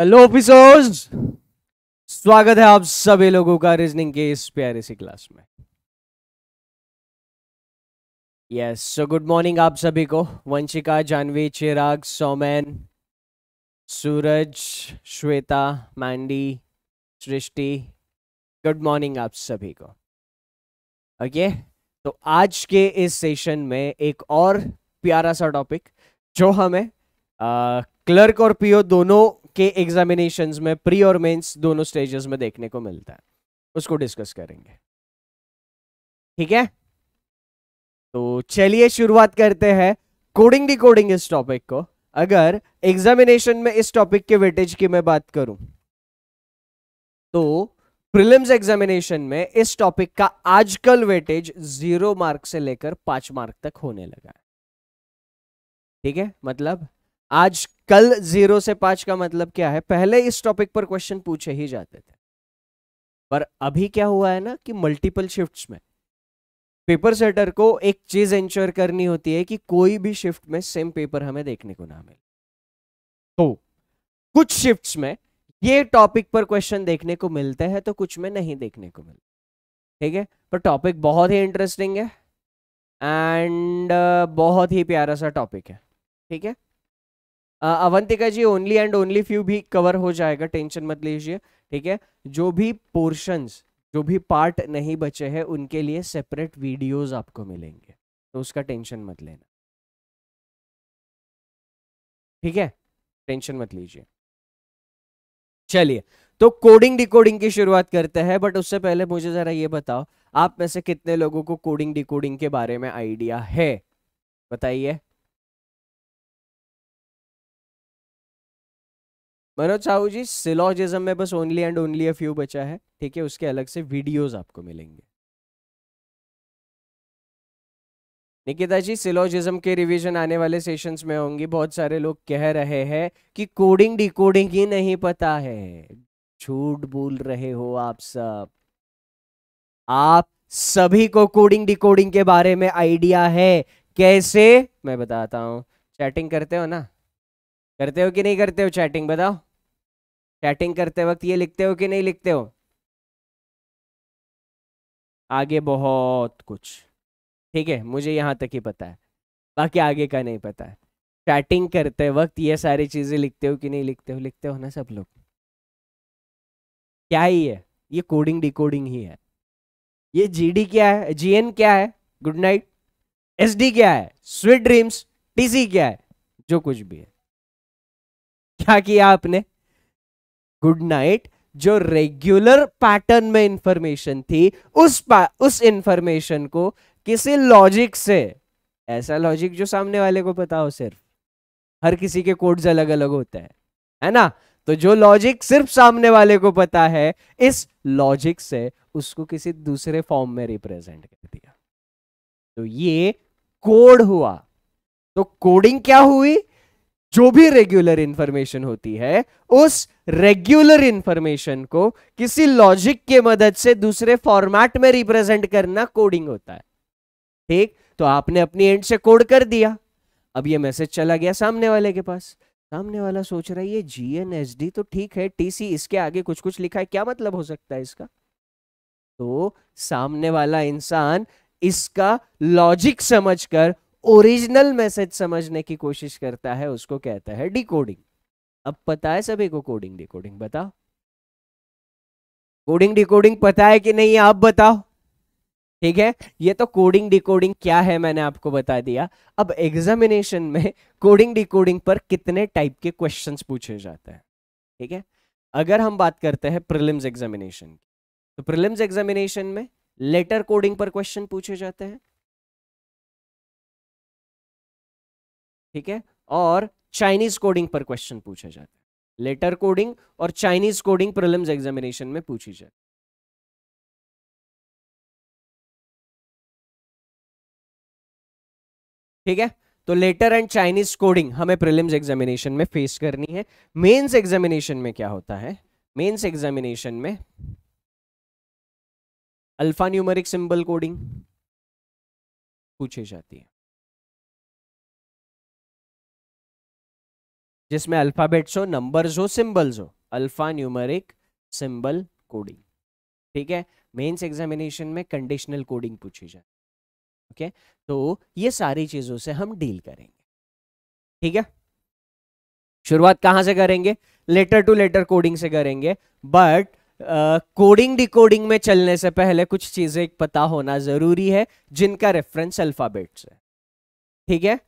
Hello officers स्वागत है आप सभी लोगों का रीजनिंग के इस प्यारे सी क्लास में यस सो गुड मॉर्निंग आप सभी को Vanshika Jahnavi Chirag Soman Suraj Shweta Mandy Srishti good morning आप सभी को ओके okay? तो आज के इस सेशन में एक और प्यारा सा टॉपिक जो हमें आ, uh, क्लर्क और पीओ दोनों के एग्जामिनेशन में प्री और मेंस दोनों स्टेजेस में देखने को मिलता है उसको डिस्कस करेंगे ठीक है तो चलिए शुरुआत करते हैं कोडिंग डिकोडिंग इस टॉपिक को अगर एग्जामिनेशन में इस टॉपिक के वेटेज की मैं बात करूं तो प्रिलिम्स एग्जामिनेशन में इस टॉपिक का आजकल वेटेज जीरो मार्क से लेकर पांच मार्क तक होने लगा है ठीक है मतलब आज कल जीरो से पांच का मतलब क्या है पहले इस टॉपिक पर क्वेश्चन पूछे ही जाते थे पर अभी क्या हुआ है ना कि मल्टीपल शिफ्ट्स में पेपर सेटर को एक चीज इंश्योर करनी होती है कि कोई भी शिफ्ट में सेम पेपर हमें देखने को ना मिले तो कुछ शिफ्ट्स में ये टॉपिक पर क्वेश्चन देखने को मिलते हैं तो कुछ में नहीं देखने को मिलते ठीक है पर टॉपिक बहुत ही इंटरेस्टिंग है एंड uh, बहुत ही प्यारा सा टॉपिक है ठीक है Avantika ji only and only few भी कवर हो जाएगा टेंशन मत लीजिए ठीक है जो भी पोर्शन जो भी पार्ट नहीं बचे हैं उनके लिए सेपरेट वीडियोज आपको मिलेंगे तो उसका टेंशन मत लेना ठीक है टेंशन मत लीजिए चलिए तो कोडिंग डिकोडिंग की शुरुआत करते हैं बट उससे पहले मुझे जरा ये बताओ आप में से कितने लोगों को कोडिंग डिकोडिंग के बारे में आइडिया है बताइए मनोज साहू जी सिलोजिज्म में बस only and only a few बचा है ठीक है उसके अलग से वीडियोस आपको मिलेंगे निकिता जी सिलोजिज्म के रिवीजन आने वाले सेशंस में होंगी बहुत सारे लोग कह रहे हैं कि कोडिंग डिकोडिंग ही नहीं पता है झूठ बोल रहे हो आप सब आप सभी को कोडिंग डिकोडिंग के बारे में आइडिया है कैसे मैं बताता हूं चैटिंग करते हो ना करते हो कि नहीं करते हो चैटिंग बताओ चैटिंग करते वक्त ये लिखते हो कि नहीं लिखते हो आगे बहुत कुछ ठीक है मुझे यहाँ तक ही पता है बाकी आगे का नहीं पता है चैटिंग करते वक्त ये सारी चीज़ें लिखते हो कि नहीं लिखते हो लिखते हो ना सब लोग क्या ही है ये कोडिंग डिकोडिंग ही है ये जीडी क्या है जीएन क्या है गुड नाइट एसडी क्या है स्वीट ड्रीम्स टीसी क्या है जो कुछ भी है क्या किया आपने गुड नाइट जो रेगुलर पैटर्न में इंफॉर्मेशन थी उस उस इंफॉर्मेशन को किसी लॉजिक से ऐसा लॉजिक जो सामने वाले को पता हो सिर्फ हर किसी के कोड्स अलग अलग होता है है ना तो जो लॉजिक सिर्फ सामने वाले को पता है इस लॉजिक से उसको किसी दूसरे फॉर्म में रिप्रेजेंट कर दिया तो ये कोड हुआ तो कोडिंग क्या हुई जो भी रेगुलर इंफॉर्मेशन होती है उस रेगुलर इंफॉर्मेशन को किसी लॉजिक के मदद से दूसरे फॉर्मेट में रिप्रेजेंट करना कोडिंग होता है ठीक तो आपने अपनी एंड से कोड कर दिया अब ये मैसेज चला गया सामने वाले के पास सामने वाला सोच रहा है ये जी एन एस डी तो ठीक है टीसी इसके आगे कुछ कुछ लिखा है क्या मतलब हो सकता है इसका तो सामने वाला इंसान इसका लॉजिक समझकर ओरिजिनल मैसेज समझने की कोशिश करता है उसको कहता है डिकोडिंग अब पता है सभी को कोडिंग डिकोडिंग बताओ कोडिंग डिकोडिंग पता है कि नहीं आप बताओ ठीक है ये तो कोडिंग डिकोडिंग क्या है मैंने आपको बता दिया अब एग्जामिनेशन में कोडिंग डिकोडिंग पर कितने टाइप के क्वेश्चंस पूछे जाते हैं ठीक है अगर हम बात करते हैं प्रिलिम्स एग्जामिनेशन की तो प्रिलिम्स एग्जामिनेशन में लेटर कोडिंग पर क्वेश्चन पूछे जाते हैं ठीक है और चाइनीज कोडिंग पर क्वेश्चन पूछा जाता है लेटर कोडिंग और चाइनीज कोडिंग प्रिलिम्स एग्जामिनेशन में पूछी जाती है ठीक है तो लेटर एंड चाइनीज कोडिंग हमें प्रिलिम्स एग्जामिनेशन में फेस करनी है मेंस एग्जामिनेशन में क्या होता है मेंस एग्जामिनेशन में अल्फा न्यूमरिक सिंबल कोडिंग पूछी जाती है जिसमें अल्फ़ाबेट्स हो नंबर्स हो सिंबल्स हो अल्फ़ा न्यूमरिक सिंबल कोडिंग ठीक है मेंस एग्जामिनेशन में कंडीशनल कोडिंग पूछी जाए ओके तो ये सारी चीज़ों से हम डील करेंगे ठीक है शुरुआत कहां से करेंगे लेटर टू लेटर कोडिंग से करेंगे बट कोडिंग uh, डिकोडिंग में चलने से पहले कुछ चीज़ें पता होना ज़रूरी है जिनका रेफरेंस अल्फ़ाबेट्स है ठीक है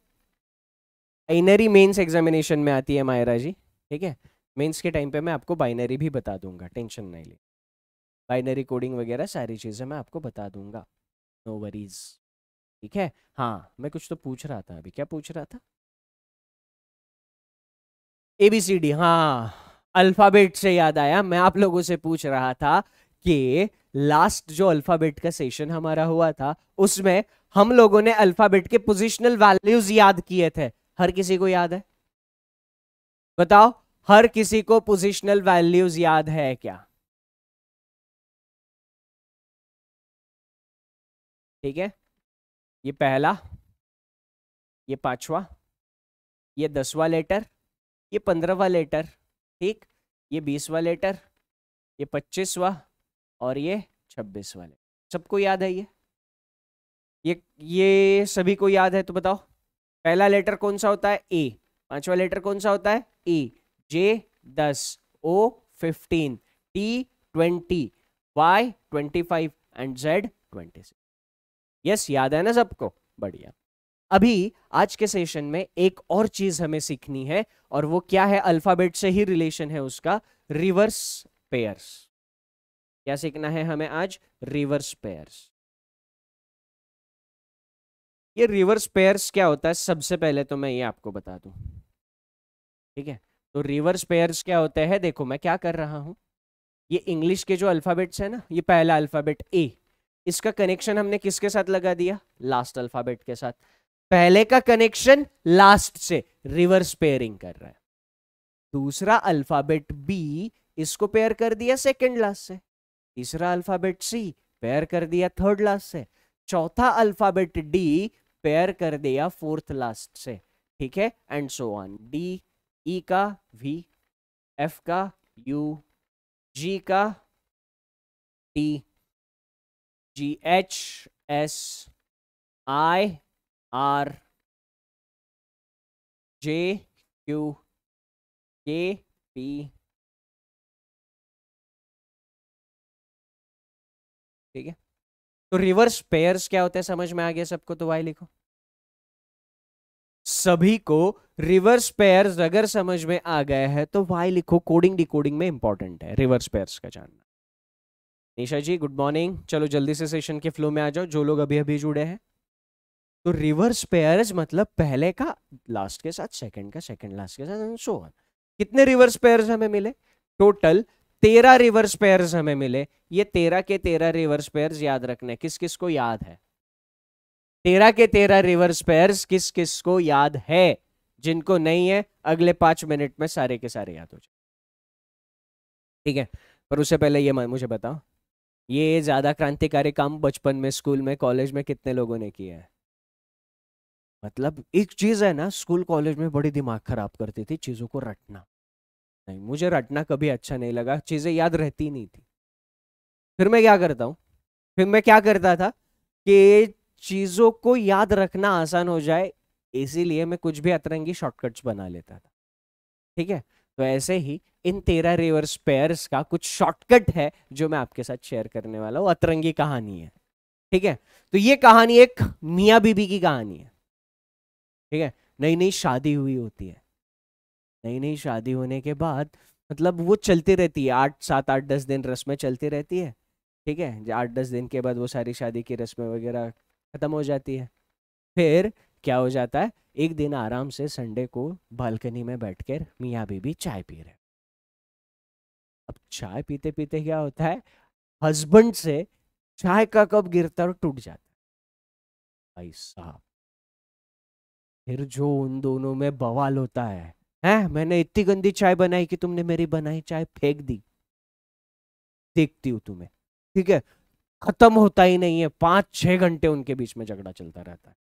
बाइनरी मेंस एग्जामिनेशन में आती है मायरा जी ठीक है मेंस के टाइम पे मैं आपको बाइनरी भी बता दूंगा टेंशन नहीं ले बाइनरी कोडिंग वगैरह सारी चीज़ें मैं आपको बता दूंगा नो वरीज ठीक है हाँ मैं कुछ तो पूछ रहा था अभी क्या पूछ रहा था ए बी सी डी हाँ अल्फ़ाबेट से याद आया मैं आप लोगों से पूछ रहा था कि लास्ट जो अल्फ़ाबेट का सेशन हमारा हुआ था उसमें हम लोगों ने अल्फ़ाबेट के पोजिशनल वैल्यूज याद किए थे हर किसी को याद है बताओ हर किसी को पोजिशनल वैल्यूज याद है क्या ठीक है ये पहला ये पांचवा ये दसवा लेटर ये पंद्रहवा लेटर ठीक ये बीसवा लेटर ये पच्चीसवा और ये छब्बीसवा लेटर सबको याद है ये ये ये सभी को याद है तो बताओ पहला लेटर कौन सा होता है ए पांचवा लेटर कौन सा होता है ए e. जे दस O fifteen T twenty Y twenty five and Z twenty six yes याद है ना सबको बढ़िया अभी आज के सेशन में एक और चीज हमें सीखनी है और वो क्या है अल्फाबेट से ही रिलेशन है उसका रिवर्स पेयर्स क्या सीखना है हमें आज रिवर्स पेयर्स ये रिवर्स पेयर्स क्या होता है सबसे पहले तो मैं ये आपको बता दूं ठीक है तो रिवर्स पेयर्स क्या होते हैं देखो मैं क्या कर रहा हूँ ये इंग्लिश के जो अल्फ़ाबेट्स है ना ये पहला अल्फ़ाबेट ए इसका कनेक्शन हमने किसके साथ लगा दिया लास्ट अल्फ़ाबेट के साथ पहले का कनेक्शन लास्ट से रिवर्स पेयरिंग कर रहा है दूसरा अल्फ़ाबेट बी इसको पेयर कर दिया सेकेंड लास्ट से तीसरा अल्फ़ाबेट सी पेयर कर दिया थर्ड लास्ट से चौथा अल्फाबेट डी पेयर कर दिया फोर्थ लास्ट से ठीक है and so on D E का वी एफ का यू जी का T G H S I R J Q K P ठीक है तो रिवर्स पेयर्स क्या होते हैं समझ में आ गया सबको तो वाई लिखो सभी को रिवर्स पेयर्स अगर समझ में आ गए हैं तो वाई लिखो कोडिंग डिकोडिंग में इंपॉर्टेंट है रिवर्स पेयर्स का जानना निशा जी गुड मॉर्निंग चलो जल्दी से सेशन के फ्लो में आ जाओ जो लोग अभी अभी जुड़े हैं तो रिवर्स पेयर्स मतलब पहले का लास्ट के साथ सेकंड का सेकंड लास्ट के साथ सो कितने रिवर्स पेयर्स हमें मिले टोटल तेरह रिवर्स पेयर्स हमें मिले ये तेरह के तेरह रिवर्स पेयर्स याद रखने किस किस को याद है तेरह के तेरह रिवर्स पेयर्स किस किस को याद है जिनको नहीं है अगले पांच मिनट में सारे के सारे याद हो जाए ठीक है पर उससे पहले ये मुझे बताओ ये ज्यादा क्रांतिकारी काम बचपन में स्कूल में कॉलेज में कितने लोगों ने किया है मतलब एक चीज है ना स्कूल कॉलेज में बड़ी दिमाग खराब करती थी चीजों को रटना नहीं मुझे रटना कभी अच्छा नहीं लगा चीज़ें याद रहती नहीं थी फिर मैं क्या करता हूँ फिर मैं क्या करता था कि चीज़ों को याद रखना आसान हो जाए इसीलिए मैं कुछ भी अतरंगी शॉर्टकट्स बना लेता था ठीक है तो ऐसे ही इन तेरह रिवर्स पेयर्स का कुछ शॉर्टकट है जो मैं आपके साथ शेयर करने वाला हूँ अतरंगी कहानी है ठीक है तो ये कहानी एक मियाँ बीबी की कहानी है ठीक है नई नई शादी हुई होती है नई नई शादी होने के बाद मतलब वो चलती रहती है आठ सात आठ दस दिन रस्में चलती रहती है ठीक है आठ दस दिन के बाद वो सारी शादी की रस्में वगैरह ख़त्म हो जाती है फिर क्या हो जाता है एक दिन आराम से संडे को बालकनी में बैठकर मियाँ बीबी चाय पी रहे अब चाय पीते पीते क्या होता है हस्बैंड से चाय का कप गिरता और टूट जाता है भाई साहब फिर जो उन दोनों में बवाल होता है है मैंने इतनी गंदी चाय बनाई कि तुमने मेरी बनाई चाय फेंक दी देखती हूँ तुम्हें ठीक है खत्म होता ही नहीं है पाँच छः घंटे उनके बीच में झगड़ा चलता रहता है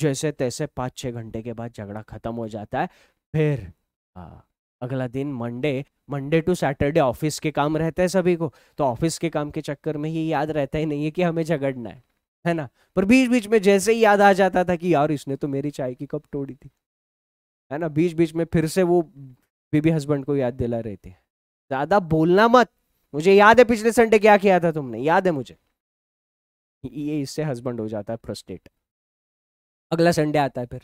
जैसे तैसे पाँच छः घंटे के बाद झगड़ा खत्म हो जाता है फिर आ, अगला दिन Monday Monday to Saturday office के काम रहते हैं सभी को तो ऑफिस के काम के चक्कर में ही याद रहता ही नहीं है कि हमें झगड़ना है है ना पर बीच बीच में जैसे ही याद आ जाता था कि यार इसने तो मेरी चाय की कप तोड़ी थी है ना बीच बीच में फिर से वो बीबी हस्बैंड को याद दिला रही थी ज्यादा बोलना मत मुझे याद है पिछले संडे क्या किया था तुमने याद है मुझे ये इससे हस्बैंड हो जाता है फ्रस्ट्रेट अगला संडे आता है फिर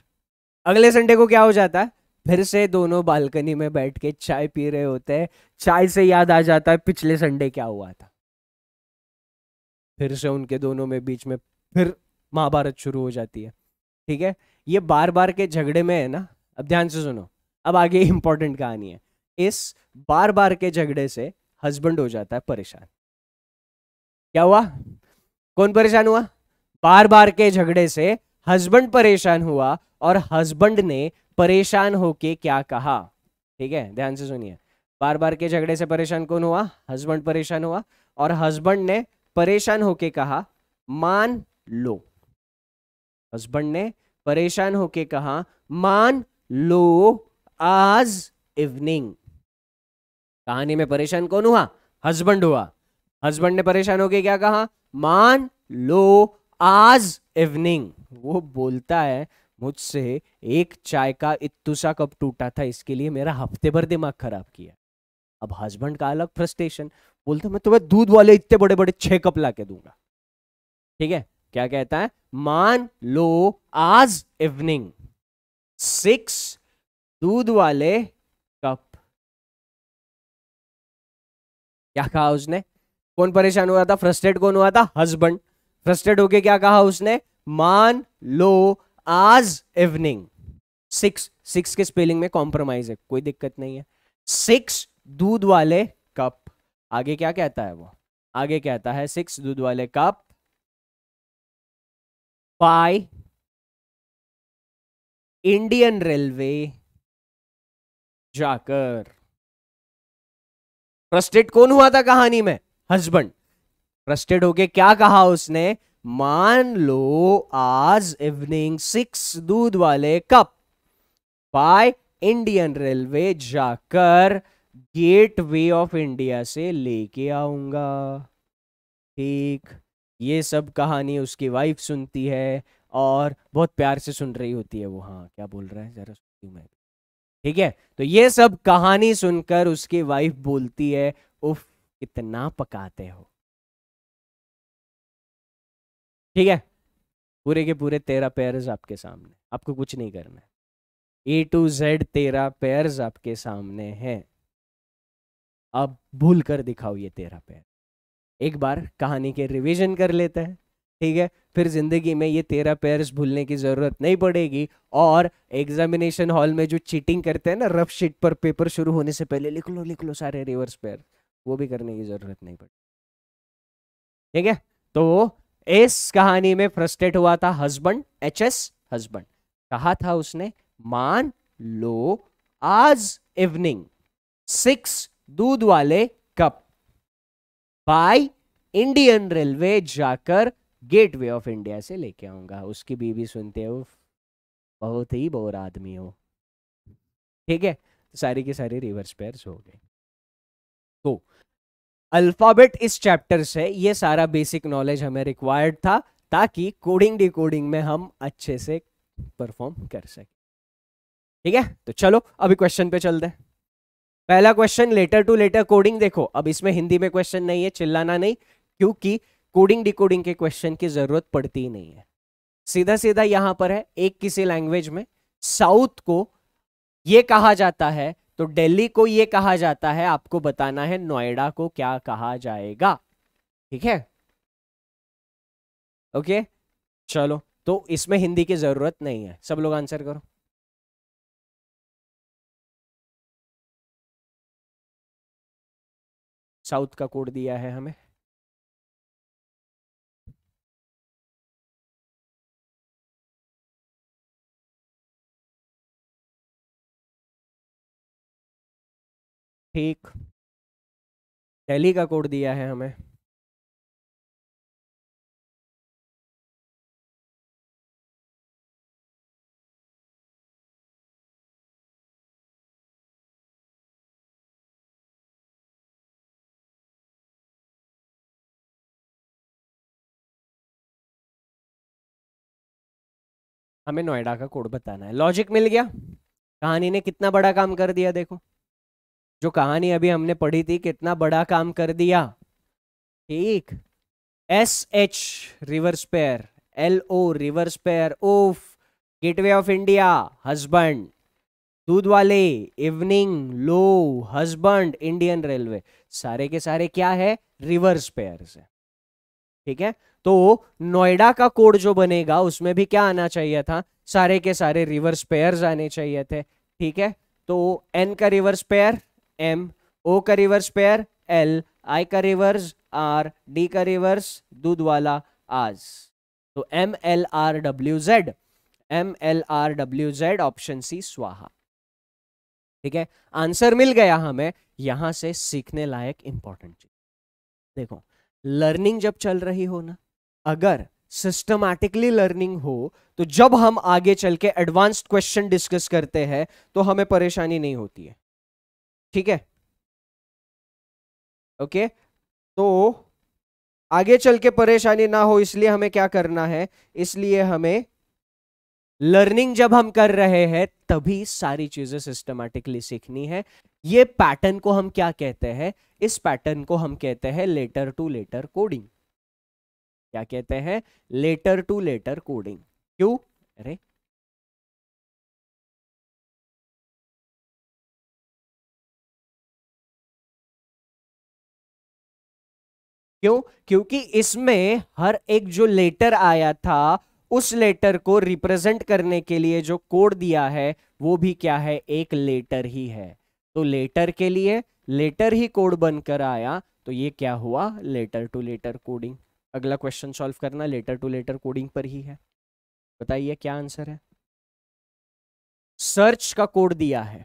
अगले संडे को क्या हो जाता है फिर से दोनों बालकनी में बैठ के चाय पी रहे होते हैं चाय से याद आ जाता है पिछले संडे क्या हुआ था फिर से उनके दोनों में बीच में फिर महाभारत शुरू हो जाती है ठीक है ये बार बार के झगड़े में है ना अब ध्यान से सुनो अब आगे इंपॉर्टेंट कहानी है इस बार बार के झगड़े से हस्बैंड हो जाता है परेशान क्या हुआ कौन परेशान हुआ बार बार के झगड़े से हस्बैंड परेशान हुआ और हस्बैंड ने परेशान होके क्या कहा ठीक है ध्यान से सुनिए बार बार के झगड़े से परेशान कौन हुआ हस्बैंड परेशान हुआ और हस्बैंड ने परेशान होके कहा मान लो हस्बैंड ने परेशान होके कहा मान लो आज इवनिंग कहानी में परेशान कौन हुआ हस्बैंड हुआ हस्बैंड ने परेशान होकर क्या कहा मान लो आज इवनिंग वो बोलता है मुझसे एक चाय का इतुसा कप टूटा था इसके लिए मेरा हफ्ते भर दिमाग खराब किया अब हस्बैंड का अलग फ्रस्ट्रेशन बोलता मैं तुम्हें दूध वाले इतने बड़े बड़े छह कप ला के दूंगा ठीक है क्या कहता है मान लो आज इवनिंग सिक्स दूध वाले कप क्या कहा उसने कौन परेशान हुआ था फ्रस्ट्रेट कौन हुआ था हस्बैंड फ्रस्ट्रेट होके क्या कहा उसने मान लो आज इवनिंग सिक्स सिक्स के स्पेलिंग में कॉम्प्रोमाइज है कोई दिक्कत नहीं है सिक्स दूध वाले कप आगे क्या कहता है वो आगे कहता है सिक्स दूध वाले कप बाय इंडियन रेलवे जाकर फ्रस्टेड कौन हुआ था कहानी में हस्बैंड फ्रस्टेड होके क्या कहा उसने मान लो आज इवनिंग सिक्स दूध वाले कप बाय इंडियन रेलवे जाकर गेट वे ऑफ इंडिया से लेके आऊंगा ठीक ये सब कहानी उसकी वाइफ सुनती है और बहुत प्यार से सुन रही होती है वो हाँ क्या बोल रहा है जरा सुनती मैं ठीक है तो ये सब कहानी सुनकर उसकी वाइफ बोलती है उफ कितना पकाते हो ठीक है पूरे के पूरे तेरह पेयर्स आपके सामने आपको कुछ नहीं करना है ए टू जेड तेरह पेयर्स आपके सामने हैं अब भूल कर दिखाओ ये तेरह पेयर एक बार कहानी के रिवीजन कर लेते हैं ठीक है फिर ज़िंदगी में ये तेरह पेयर्स भूलने की ज़रूरत नहीं पड़ेगी और एग्जामिनेशन हॉल में जो चीटिंग करते हैं ना रफ शीट पर पेपर शुरू होने से पहले लिख लो लिख लो सारे रिवर्स पेयर वो भी करने की ज़रूरत नहीं पड़ेगी ठीक है तो इस कहानी में फ्रस्ट्रेट हुआ था हस्बैंड एच एस हस्बैंड कहा था उसने मान लो आज इवनिंग सिक्स दूध वाले कप बाय इंडियन रेलवे जाकर गेटवे ऑफ इंडिया से लेके आऊँगा उसकी बीवी सुनते हो बहुत ही बोर आदमी हो ठीक है तो सारी के सारे रिवर्स पेयर्स हो गए तो अल्फ़ाबेट इस चैप्टर से ये सारा बेसिक नॉलेज हमें रिक्वायर्ड था ताकि कोडिंग डिकोडिंग में हम अच्छे से परफॉर्म कर सकें ठीक है तो चलो अभी क्वेश्चन पे चलते हैं पहला question letter to letter coding देखो अब इसमें हिंदी में क्वेश्चन नहीं है चिल्लाना नहीं क्योंकि कोडिंग डिकोडिंग के क्वेश्चन की जरूरत पड़ती ही नहीं है सीधा सीधा यहां पर है एक किसी लैंग्वेज में साउथ को ये कहा जाता है तो दिल्ली को ये कहा जाता है आपको बताना है नोएडा को क्या कहा जाएगा ठीक है ओके चलो तो इसमें हिंदी की जरूरत नहीं है सब लोग आंसर करो साउथ का कोड दिया है हमें ठीक डेली का कोड दिया है हमें हमें नोएडा का कोड बताना है लॉजिक मिल गया कहानी ने कितना बड़ा काम कर दिया देखो जो कहानी अभी हमने पढ़ी थी कितना बड़ा काम कर दिया ठीक S H reverse pair L O reverse pair of Gateway of India husband दूध वाले इवनिंग लो हस्बैंड इंडियन रेलवे सारे के सारे क्या है रिवर्स पेयर से ठीक है तो नोएडा का कोड जो बनेगा उसमें भी क्या आना चाहिए था सारे के सारे रिवर्स पेयर आने चाहिए थे ठीक है तो एन का रिवर्स पेयर एम ओ का रिवर्स पेयर एल आई का रिवर्स आर डी का रिवर्स दूध वाला आज तो M L R W Z M L R W Z option C स्वाहा ठीक है आंसर मिल गया हमें यहां से सीखने लायक इंपॉर्टेंट चीज देखो लर्निंग जब चल रही हो ना अगर सिस्टमैटिकली लर्निंग हो तो जब हम आगे चल के एडवांस्ड क्वेश्चन डिस्कस करते हैं तो हमें परेशानी नहीं होती है ठीक है ओके तो आगे चल के परेशानी ना हो इसलिए हमें क्या करना है इसलिए हमें लर्निंग जब हम कर रहे हैं तभी सारी चीजें सिस्टमैटिकली सीखनी है ये पैटर्न को हम क्या कहते हैं इस पैटर्न को हम कहते हैं लेटर टू लेटर कोडिंग क्या कहते हैं लेटर टू लेटर कोडिंग क्यों अरे क्यों क्योंकि इसमें हर एक जो लेटर आया था उस लेटर को रिप्रेजेंट करने के लिए जो कोड दिया है वो भी क्या है एक लेटर ही है तो लेटर के लिए लेटर ही कोड बनकर आया तो ये क्या हुआ लेटर टू लेटर कोडिंग अगला क्वेश्चन सॉल्व करना लेटर टू लेटर कोडिंग पर ही है बताइए क्या आंसर है सर्च का कोड दिया है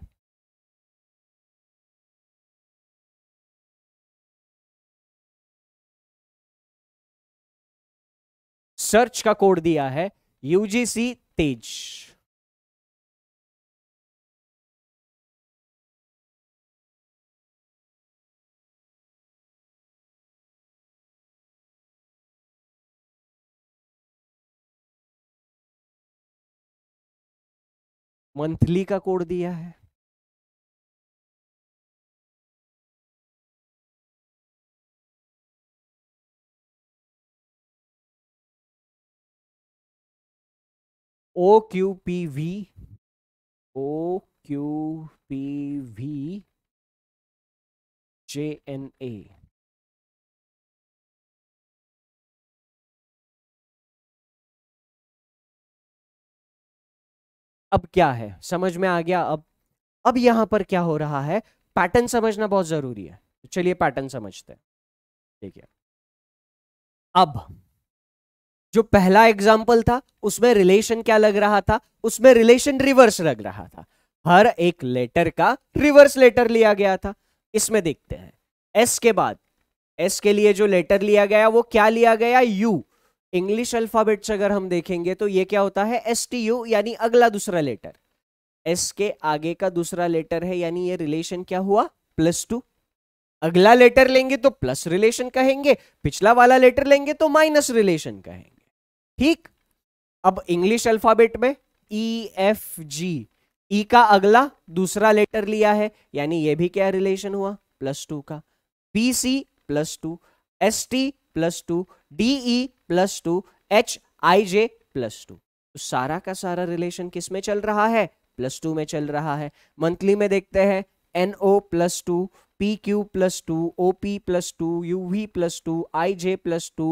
सर्च का कोड दिया है यूजीसी तेज मंथली का कोड दिया है O Q P V O Q P V J N A अब क्या है समझ में आ गया अब अब यहां पर क्या हो रहा है पैटर्न समझना बहुत जरूरी है चलिए पैटर्न समझते हैं ठीक है अब जो पहला एग्जाम्पल था उसमें रिलेशन क्या लग रहा था उसमें रिलेशन रिवर्स लग रहा था हर एक लेटर का रिवर्स लेटर लिया गया था इसमें देखते हैं एस के बाद एस के लिए जो लेटर लिया गया वो क्या लिया गया यू इंग्लिश अल्फाबेट्स अगर हम देखेंगे तो ये क्या होता है एस टी यू यानी अगला दूसरा लेटर एस के आगे का दूसरा लेटर है यानी ये रिलेशन क्या हुआ प्लस टू अगला लेटर लेंगे तो प्लस रिलेशन कहेंगे पिछला वाला लेटर लेंगे तो माइनस रिलेशन कहेंगे ठीक अब इंग्लिश अल्फाबेट में ई एफ जी ई का अगला दूसरा लेटर लिया है यानी ये भी क्या रिलेशन हुआ प्लस टू का B C plus two S T plus two D E plus two H I J plus two सारा का सारा रिलेशन किस में चल रहा है प्लस टू में चल रहा है मंथली में देखते हैं N O plus two P Q plus two O P plus two U V plus two I J plus two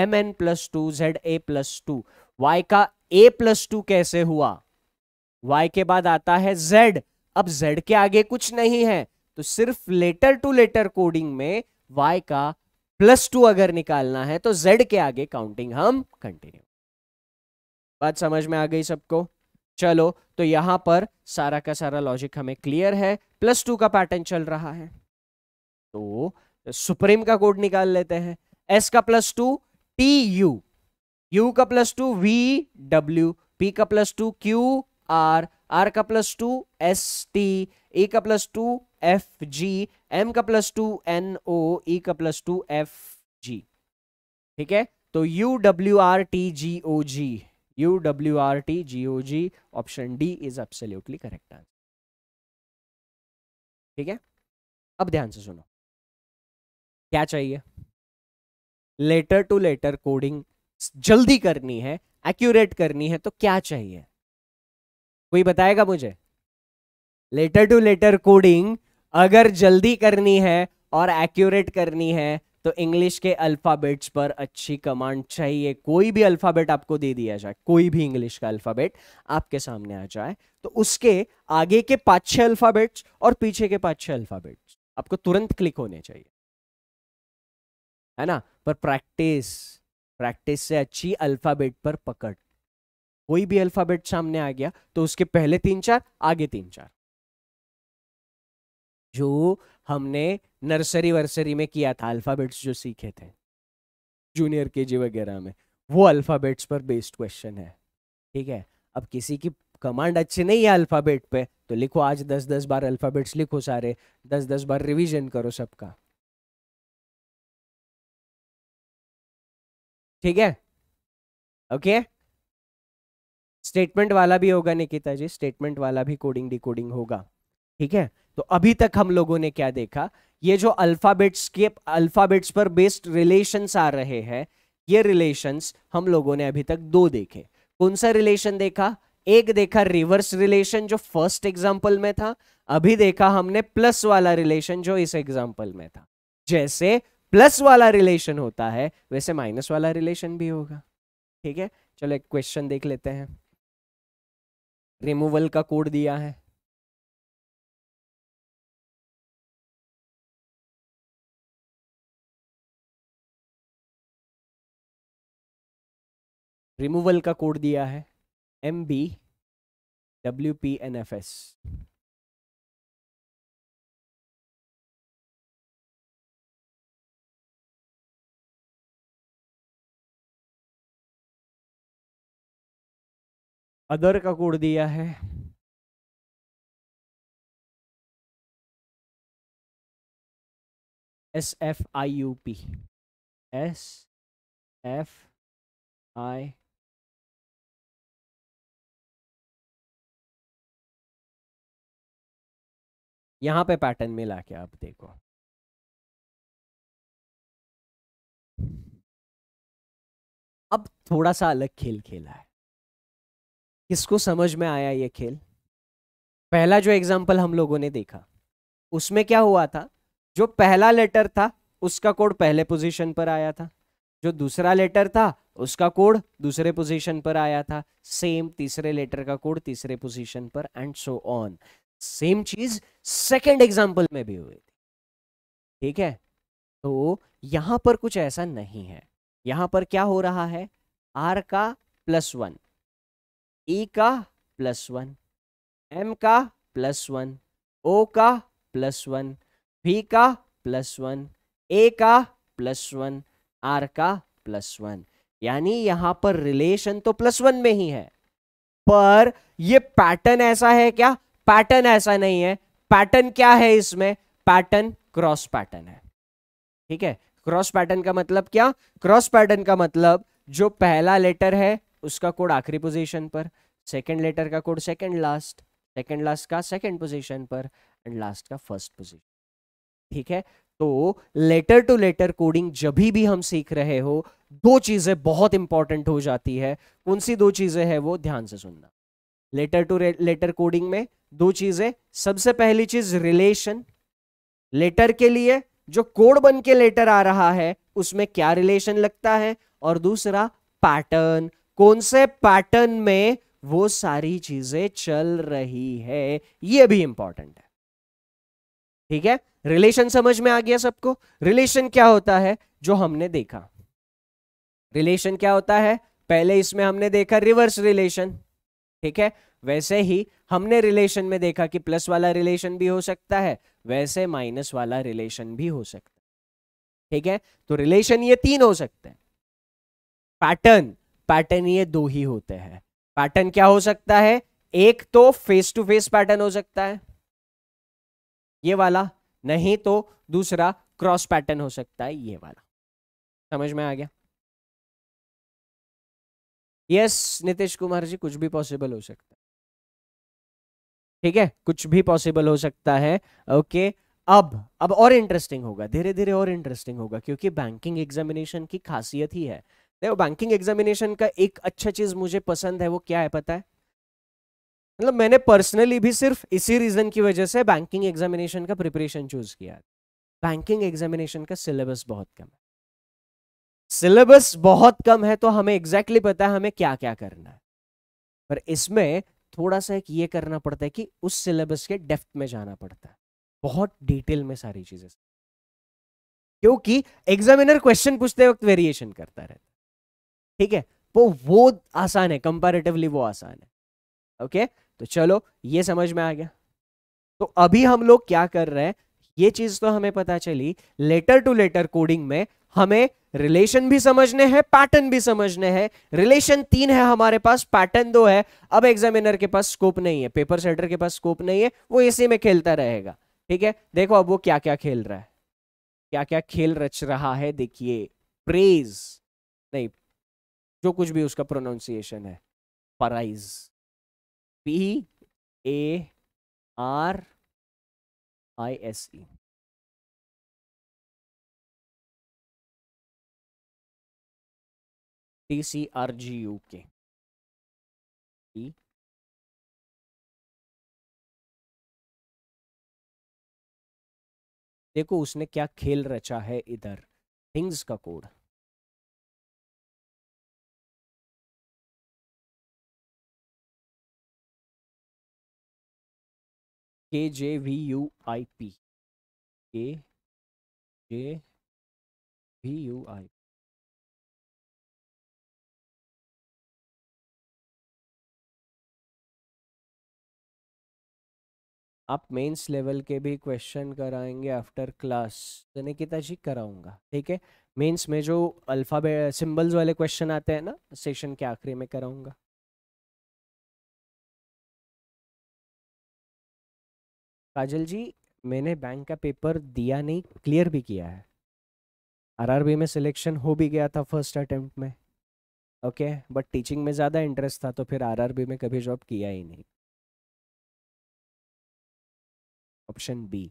M N plus two Z A plus two Y का A plus to कैसे हुआ Y के बाद आता है Z अब Z के आगे कुछ नहीं है तो सिर्फ लेटर टू लेटर कोडिंग में वाई का प्लस टू अगर निकालना है तो जेड के आगे काउंटिंग हम कंटिन्यू बात समझ में आ गई सबको चलो तो यहां पर सारा का सारा लॉजिक हमें क्लियर है प्लस टू का पैटर्न चल रहा है तो सुप्रीम का कोड निकाल लेते हैं एस का plus two T U U का plus two V W P का plus two Q R R का plus two S T A का plus two F G M का plus two N O E का plus two F G ठीक है तो U W R T G O G U W R T G O G option D is absolutely correct answer ठीक है अब ध्यान से सुनो क्या चाहिए लेटर टू लेटर कोडिंग जल्दी करनी है एक्यूरेट करनी है तो क्या चाहिए कोई बताएगा मुझे लेटर टू लेटर कोडिंग अगर जल्दी करनी है और एक्यूरेट करनी है तो इंग्लिश के अल्फ़ाबेट्स पर अच्छी कमांड चाहिए कोई भी अल्फ़ाबेट आपको दे दिया जाए कोई भी इंग्लिश का अल्फ़ाबेट आपके सामने आ जाए तो उसके आगे के पांच छह अल्फ़ाबेट्स और पीछे के पांच छह अल्फ़ाबेट्स आपको तुरंत क्लिक होने चाहिए है ना पर प्रैक्टिस प्रैक्टिस से अच्छी अल्फ़ाबेट पर पकड़ कोई भी अल्फ़ाबेट सामने आ गया तो उसके पहले तीन चार आगे तीन चार जो हमने नर्सरी वर्सरी में किया था अल्फ़ाबेट्स जो सीखे थे जूनियर के जी वगैरह में वो अल्फ़ाबेट्स पर बेस्ड क्वेश्चन है ठीक है अब किसी की कमांड अच्छी नहीं है अल्फ़ाबेट पे तो लिखो आज दस दस बार अल्फ़ाबेट्स लिखो सारे दस दस बार रिवीजन करो सबका ठीक है ओके स्टेटमेंट वाला भी होगा निकिता जी स्टेटमेंट वाला भी कोडिंग डिकोडिंग होगा ठीक है तो अभी तक हम लोगों ने क्या देखा ये जो अल्फाबेट्स के अल्फाबेट्स पर बेस्ड रिलेशंस आ रहे हैं ये रिलेशंस हम लोगों ने अभी तक दो देखे कौन सा रिलेशन देखा एक देखा रिवर्स रिलेशन जो फर्स्ट एग्जाम्पल में था अभी देखा हमने प्लस वाला रिलेशन जो इस एग्जाम्पल में था जैसे प्लस वाला रिलेशन होता है वैसे माइनस वाला रिलेशन भी होगा ठीक है चलो एक क्वेश्चन देख लेते हैं रिमूवल का कोड दिया है रिमूवल का कोड दिया है M B W P N F S other का कोड दिया है S F I U P S F I यहां पे पैटर्न मिला के आप देखो अब थोड़ा सा अलग खेल खेला है किसको समझ में आया ये खेल पहला जो एग्जाम्पल हम लोगों ने देखा उसमें क्या हुआ था जो पहला लेटर था उसका कोड पहले पोजीशन पर आया था जो दूसरा लेटर था उसका कोड दूसरे पोजीशन पर आया था सेम तीसरे लेटर का कोड तीसरे पोजीशन पर एंड सो ऑन सेम चीज सेकंड एग्जाम्पल में भी हुई थी ठीक है तो यहां पर कुछ ऐसा नहीं है यहां पर क्या हो रहा है आर का प्लस वन ई e का प्लस वन एम का प्लस वन ओ का प्लस वन बी का प्लस वन ए का प्लस वन आर का प्लस वन यानी यहां पर रिलेशन तो प्लस वन में ही है पर ये पैटर्न ऐसा है क्या पैटर्न ऐसा नहीं है पैटर्न क्या है इसमें पैटर्न क्रॉस पैटर्न है ठीक है क्रॉस पैटर्न का मतलब क्या क्रॉस पैटर्न का मतलब जो पहला लेटर है उसका कोड आखिरी पोजीशन पर सेकंड लेटर का code second last second last का सेकंड पोजीशन पर एंड लास्ट का फर्स्ट पोजीशन ठीक है तो लेटर टू लेटर कोडिंग जब भी हम सीख रहे हो दो चीजें बहुत इंपॉर्टेंट हो जाती है कौन सी दो चीजें हैं वो ध्यान से सुनना लेटर टू लेटर कोडिंग में दो चीजें सबसे पहली चीज रिलेशन लेटर के लिए जो कोड बन के लेटर आ रहा है उसमें क्या रिलेशन लगता है और दूसरा पैटर्न कौन से पैटर्न में वो सारी चीजें चल रही है ये भी इंपॉर्टेंट है ठीक है रिलेशन समझ में आ गया सबको रिलेशन क्या होता है जो हमने देखा रिलेशन क्या होता है पहले इसमें हमने देखा रिवर्स रिलेशन ठीक है वैसे ही हमने रिलेशन में देखा कि प्लस वाला रिलेशन भी हो सकता है वैसे माइनस वाला रिलेशन भी हो सकता है ठीक है तो रिलेशन ये तीन हो सकते हैं पैटर्न पैटर्न ये दो ही होते हैं पैटर्न क्या हो सकता है एक तो फेस टू फेस पैटर्न हो सकता है ये वाला नहीं तो दूसरा क्रॉस पैटर्न हो सकता है ये वाला समझ में आ गया यस yes, नीतीश कुमार जी कुछ भी पॉसिबल हो सकता है ठीक है कुछ भी पॉसिबल हो सकता है ओके okay, अब अब और इंटरेस्टिंग होगा धीरे धीरे और इंटरेस्टिंग होगा क्योंकि बैंकिंग एग्जामिनेशन की खासियत ही है देखो बैंकिंग एग्जामिनेशन का एक अच्छा चीज़ मुझे पसंद है वो क्या है पता है मतलब मैंने पर्सनली भी सिर्फ इसी रीज़न की वजह से बैंकिंग एग्जामिनेशन का प्रिपरेशन चूज़ किया बैंकिंग एग्जामिनेशन का सिलेबस बहुत कम है सिलेबस बहुत कम है तो हमें एग्जैक्टली exactly पता है हमें क्या क्या करना है पर इसमें थोड़ा सा एक ये करना पड़ता है कि उस सिलेबस के डेफ्थ में जाना पड़ता है बहुत डिटेल में सारी चीज़ें क्योंकि एग्जामिनर क्वेश्चन पूछते वक्त वेरिएशन करता रहता है ठीक है वो तो वो आसान है कंपेरेटिवली वो आसान है ओके तो चलो ये समझ में आ गया तो अभी हम लोग क्या कर रहे हैं ये चीज तो हमें पता चली लेटर टू लेटर कोडिंग में हमें रिलेशन भी समझने हैं पैटर्न भी समझने हैं रिलेशन तीन है हमारे पास पैटर्न दो है अब एग्जामिनर के पास स्कोप नहीं है पेपर सेटर के पास स्कोप नहीं है वो इसी में खेलता रहेगा ठीक है देखो अब वो क्या क्या खेल रहा है क्या क्या खेल रच रहा है देखिए प्रेज नहीं जो कुछ भी उसका प्रोनाउंसिएशन है praise P A R I S E T C R G U K देखो उसने क्या खेल रचा है इधर थिंग्स का code K J V U I P K J V U आई आप मेंस लेवल के भी क्वेश्चन कराएंगे आफ्टर क्लास निकिता जी कराऊंगा ठीक है मेंस में जो अल्फ़ाबे सिंबल्स वाले क्वेश्चन आते हैं ना सेशन के आखिरी में कराऊंगा काजल जी मैंने बैंक का पेपर दिया नहीं क्लियर भी किया है आरआरबी में सिलेक्शन हो भी गया था फर्स्ट अटेम्प्ट में ओके बट टीचिंग में ज़्यादा इंटरेस्ट था तो फिर आरआरबी में कभी जॉब किया ही नहीं ऑप्शन बी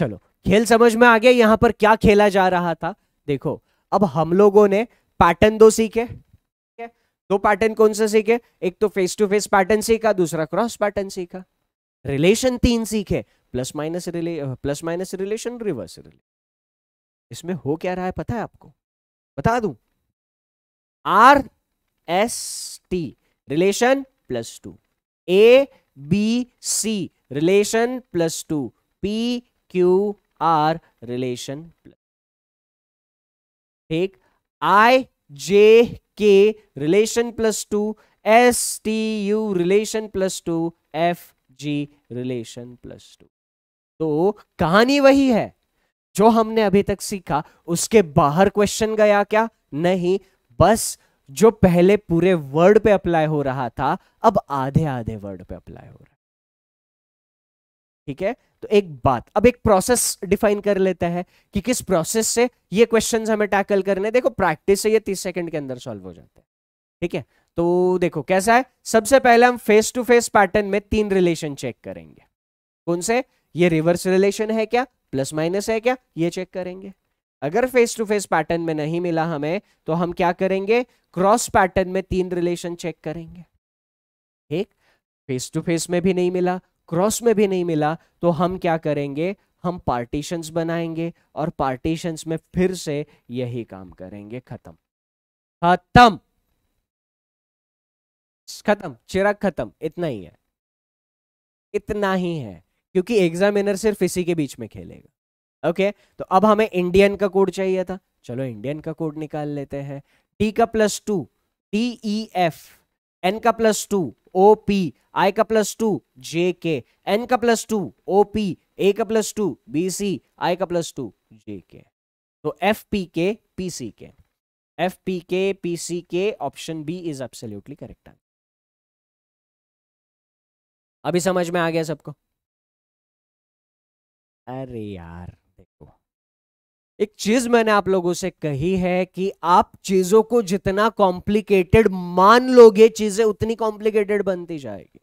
चलो खेल समझ में आ गया यहाँ पर क्या खेला जा रहा था देखो अब हम लोगों ने पैटर्न दो सीखे दो पैटर्न कौन से सीखे एक तो फेस टू फेस पैटर्न सीखा दूसरा क्रॉस पैटर्न सीखा रिलेशन तीन सीखे प्लस माइनस रिले plus minus relation reverse relation इसमें हो क्या रहा है पता है आपको बता दू R S T relation plus two A B C relation plus two P Q R relation plus ठीक I J K relation plus two S T U relation plus two F G relation plus two तो कहानी वही है जो हमने अभी तक सीखा उसके बाहर क्वेश्चन गया क्या नहीं बस जो पहले पूरे वर्ड पे अप्लाई हो रहा था अब आधे आधे वर्ड पे अप्लाई हो रहा है ठीक है तो एक बात अब एक प्रोसेस डिफाइन कर लेते हैं कि किस प्रोसेस से ये क्वेश्चंस हमें टैकल करने देखो प्रैक्टिस से ये तीस सेकंड के अंदर सॉल्व हो जाते हैं ठीक है तो देखो कैसा है सबसे पहले हम फेस टू फेस पैटर्न में तीन रिलेशन चेक करेंगे कौन से ये रिवर्स रिलेशन है क्या प्लस माइनस है क्या ये चेक करेंगे अगर फेस टू फेस पैटर्न में नहीं मिला हमें तो हम क्या करेंगे क्रॉस पैटर्न में तीन रिलेशन चेक करेंगे ठीक फेस टू फेस में भी नहीं मिला क्रॉस में भी नहीं मिला तो हम क्या करेंगे हम पार्टीशंस बनाएंगे और पार्टीशंस में फिर से यही काम करेंगे खत्म खत्म खत्म चिराग खत्म इतना ही है इतना ही है क्योंकि एग्जामिनर सिर्फ इसी के बीच में खेलेगा ओके तो अब हमें इंडियन का कोड चाहिए था चलो इंडियन का कोड निकाल लेते हैं टी का plus two T E F N का plus two O P I का plus two J K N का plus two O P A का plus two B C I का प्लस टू जे के तो F P K P C K F P K P C K option B is absolutely correct answer अभी समझ में आ गया सबको अरे यार देखो एक चीज मैंने आप लोगों से कही है कि आप चीजों को जितना कॉम्प्लिकेटेड मान लोगे चीजें उतनी कॉम्प्लिकेटेड बनती जाएगी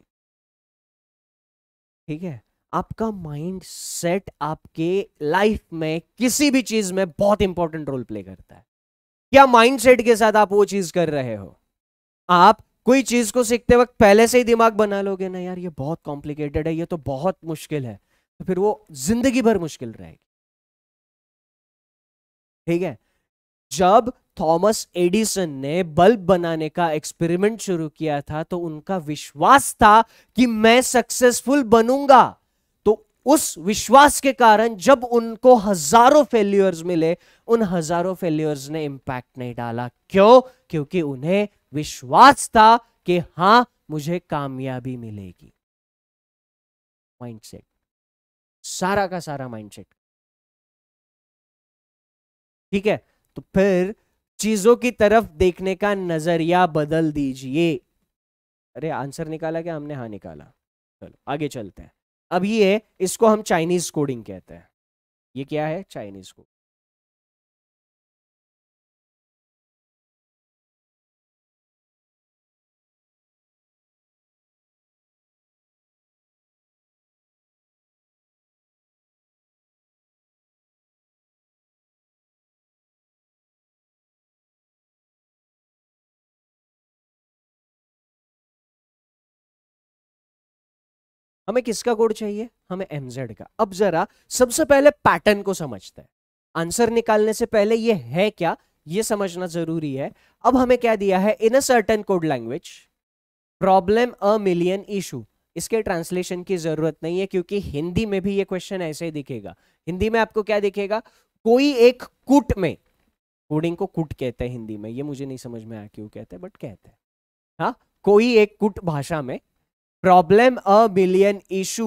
ठीक है आपका माइंड सेट आपके लाइफ में किसी भी चीज में बहुत इंपॉर्टेंट रोल प्ले करता है क्या माइंड सेट के साथ आप वो चीज कर रहे हो आप कोई चीज को सीखते वक्त पहले से ही दिमाग बना लोगे ना यार ये बहुत कॉम्प्लिकेटेड है ये तो बहुत मुश्किल है तो फिर वो जिंदगी भर मुश्किल रहेगी ठीक है जब थॉमस एडिसन ने बल्ब बनाने का एक्सपेरिमेंट शुरू किया था तो उनका विश्वास था कि मैं सक्सेसफुल बनूंगा तो उस विश्वास के कारण जब उनको हजारों फेल्यूर्स मिले उन हजारों फेल्यूर्स ने इम्पैक्ट नहीं डाला क्यों क्योंकि उन्हें विश्वास था कि हां मुझे कामयाबी मिलेगी सेट सारा का सारा माइंडसेट ठीक है तो फिर चीजों की तरफ देखने का नजरिया बदल दीजिए अरे आंसर निकाला क्या हमने हाँ निकाला चलो आगे चलते हैं अब ये इसको हम चाइनीज कोडिंग कहते हैं ये क्या है चाइनीज कोड हमें किसका कोड चाहिए हमें एमजेड का अब जरा सबसे पहले पैटर्न को समझते हैं आंसर निकालने से पहले ये है क्या ये समझना जरूरी है अब हमें क्या दिया है in a certain code language problem a million issue इसके ट्रांसलेशन की जरूरत नहीं है क्योंकि हिंदी में भी ये क्वेश्चन ऐसे ही दिखेगा हिंदी में आपको क्या दिखेगा कोई एक कुट में कोडिंग को कुट कहते हैं हिंदी में ये मुझे नहीं समझ में आया क्यों कहते हैं बट कहते हैं हाँ कोई एक कुट भाषा में प्रॉब्लम अ मिलियन इशू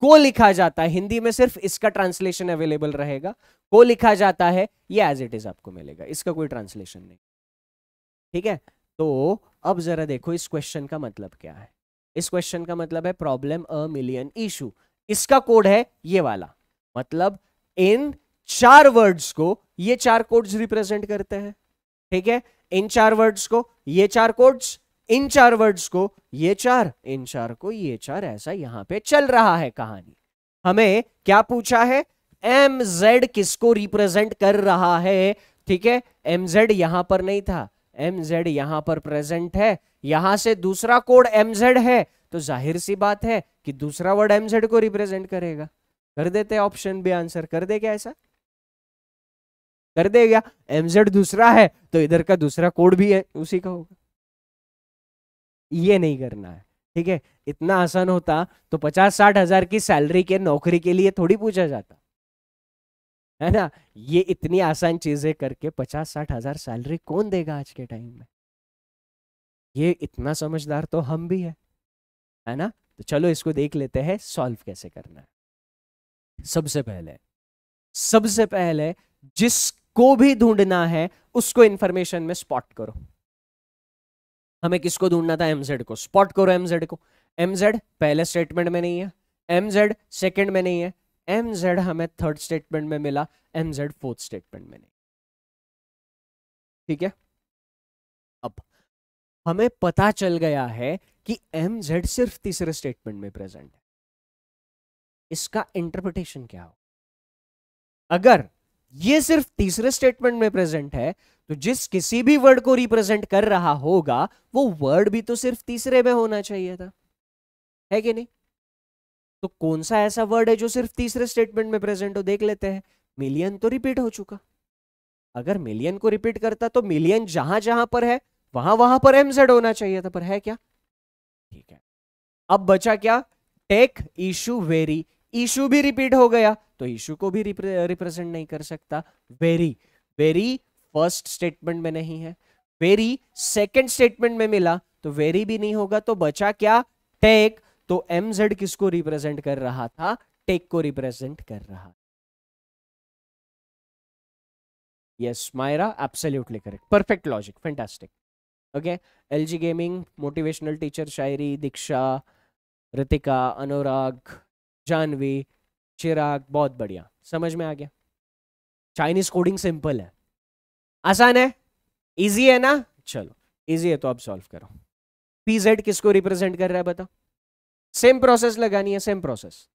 को लिखा जाता है हिंदी में सिर्फ इसका ट्रांसलेशन अवेलेबल रहेगा को लिखा जाता है ये एज इट इज आपको मिलेगा इसका कोई ट्रांसलेशन नहीं ठीक है तो अब जरा देखो इस क्वेश्चन का मतलब क्या है इस क्वेश्चन का मतलब है प्रॉब्लम अ मिलियन इशू इसका कोड है ये वाला मतलब इन चार वर्ड्स को ये चार कोड्स रिप्रेजेंट करते हैं ठीक है इन चार वर्ड्स को ये चार कोड्स इन चार वर्ड्स को ये चार इन चार को ये चार ऐसा यहां पे चल रहा है कहानी हमें क्या पूछा है एम जेड किसको रिप्रेजेंट कर रहा है ठीक है एम जेड यहां पर नहीं था एम जेड यहां पर प्रेजेंट है यहां से दूसरा कोड एम जेड है तो जाहिर सी बात है कि दूसरा वर्ड एम जेड को रिप्रेजेंट करेगा कर देते ऑप्शन भी आंसर कर दे क्या ऐसा कर देगा एम जेड दूसरा है तो इधर का दूसरा कोड भी है उसी का होगा ये नहीं करना है ठीक है इतना आसान होता तो पचास साठ हजार की सैलरी के नौकरी के लिए थोड़ी पूछा जाता है ना ये इतनी आसान चीजें करके पचास साठ हजार सैलरी कौन देगा आज के टाइम में ये इतना समझदार तो हम भी है है ना तो चलो इसको देख लेते हैं सॉल्व कैसे करना है सबसे पहले सबसे पहले जिसको भी ढूंढना है उसको इंफॉर्मेशन में स्पॉट करो हमें किसको ढूंढना था एमजेड को स्पॉट करो एमजेड को एमजेड पहले स्टेटमेंट में नहीं है एमजेड सेकेंड में नहीं है एमजेड हमें थर्ड स्टेटमेंट में मिला एमजेड फोर्थ स्टेटमेंट में नहीं ठीक है अब हमें पता चल गया है कि एमजेड सिर्फ तीसरे स्टेटमेंट में प्रेजेंट है इसका इंटरप्रिटेशन क्या हो अगर ये सिर्फ तीसरे स्टेटमेंट में प्रेजेंट है तो जिस किसी भी वर्ड को रिप्रेजेंट कर रहा होगा वो वर्ड भी तो सिर्फ तीसरे में होना चाहिए था है कि नहीं तो कौन सा ऐसा वर्ड है जो सिर्फ तीसरे स्टेटमेंट में प्रेजेंट हो देख लेते हैं मिलियन तो रिपीट हो चुका अगर मिलियन को रिपीट करता तो मिलियन जहां जहां पर है वहां वहां पर एमजेड होना चाहिए था पर है क्या ठीक है अब बचा क्या टेक इशू वेरी इशू भी रिपीट हो गया तो इशू को भी रिप्रेजेंट नहीं कर सकता वेरी वेरी फर्स्ट स्टेटमेंट में नहीं है वेरी सेकंड स्टेटमेंट में मिला तो वेरी भी नहीं होगा तो बचा क्या टेक तो एम जेड किसको रिप्रेजेंट कर रहा था टेक को रिप्रेजेंट कर रहा yes Myra absolutely correct perfect logic fantastic okay LG gaming motivational teacher Shayari Diksha Ritika Anurag Janvi Chirag बहुत बढ़िया समझ में आ गया चाइनीज कोडिंग सिंपल है आसान है इजी है ना चलो इजी है तो अब सॉल्व करो पीजेड किसको रिप्रेजेंट कर रहा है बताओ सेम प्रोसेस लगानी है सेम प्रोसेस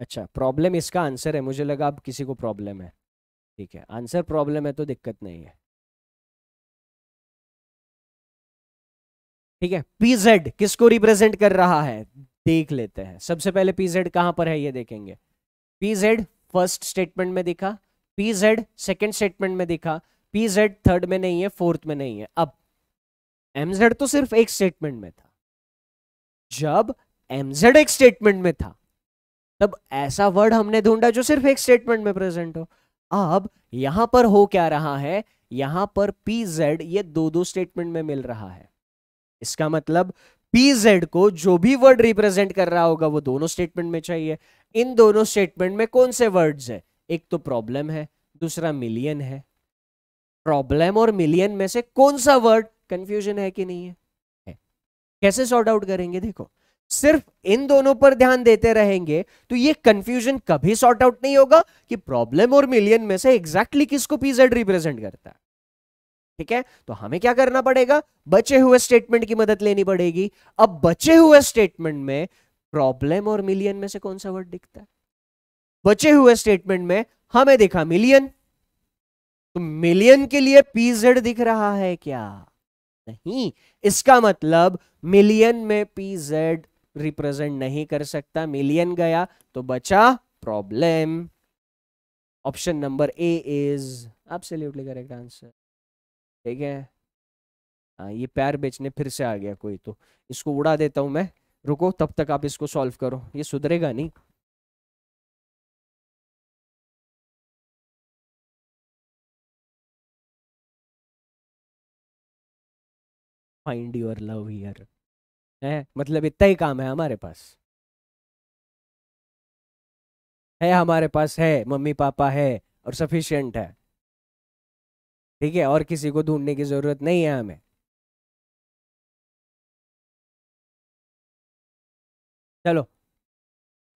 अच्छा प्रॉब्लम इसका आंसर है मुझे लगा अब किसी को प्रॉब्लम है ठीक है आंसर प्रॉब्लम है तो दिक्कत नहीं है ठीक है पीजेड किसको रिप्रेजेंट कर रहा है देख लेते हैं सबसे पहले पीजेड कहां पर है ये देखेंगे पीजेड फर्स्ट स्टेटमेंट में दिखा पीजेड सेकंड स्टेटमेंट में दिखा पीजेड थर्ड में नहीं है फोर्थ में नहीं है अब एमजेड तो सिर्फ एक स्टेटमेंट में था जब एमजेड एक स्टेटमेंट में था तब ऐसा वर्ड हमने ढूंढा जो सिर्फ एक स्टेटमेंट में प्रेजेंट हो अब यहां पर हो क्या रहा है यहां पर पी जेड ये दो दो स्टेटमेंट में मिल रहा है इसका मतलब पी जेड को जो भी वर्ड रिप्रेजेंट कर रहा होगा वो दोनों स्टेटमेंट में चाहिए इन दोनों स्टेटमेंट में कौन से वर्ड्स है एक तो प्रॉब्लम है दूसरा मिलियन है प्रॉब्लम और मिलियन में से कौन सा वर्ड कंफ्यूजन है कि नहीं है, है। कैसे सॉर्ट आउट करेंगे देखो सिर्फ इन दोनों पर ध्यान देते रहेंगे तो ये कंफ्यूजन कभी सॉर्ट आउट नहीं होगा कि प्रॉब्लम और मिलियन में से एग्जैक्टली exactly किसको पीजेड रिप्रेजेंट करता है ठीक है तो हमें क्या करना पड़ेगा बचे हुए स्टेटमेंट की मदद लेनी पड़ेगी अब बचे हुए स्टेटमेंट में प्रॉब्लम और मिलियन में से कौन सा वर्ड दिखता है बचे हुए स्टेटमेंट में हमें दिखा मिलियन तो मिलियन के लिए पीजेड दिख रहा है क्या नहीं इसका मतलब मिलियन में पीजेड रिप्रेजेंट नहीं कर सकता मिलियन गया तो बचा problem option number A is absolutely correct answer ठीक है हाँ ये पैर बेचने फिर से आ गया कोई तो इसको उड़ा देता हूं मैं रुको तब तक आप इसको सॉल्व करो ये सुधरेगा नहीं फाइंड योर लव हियर है मतलब इतना ही काम है हमारे पास है हमारे पास है मम्मी पापा है और सफिशियंट है ठीक है और किसी को ढूंढने की जरूरत नहीं है हमें चलो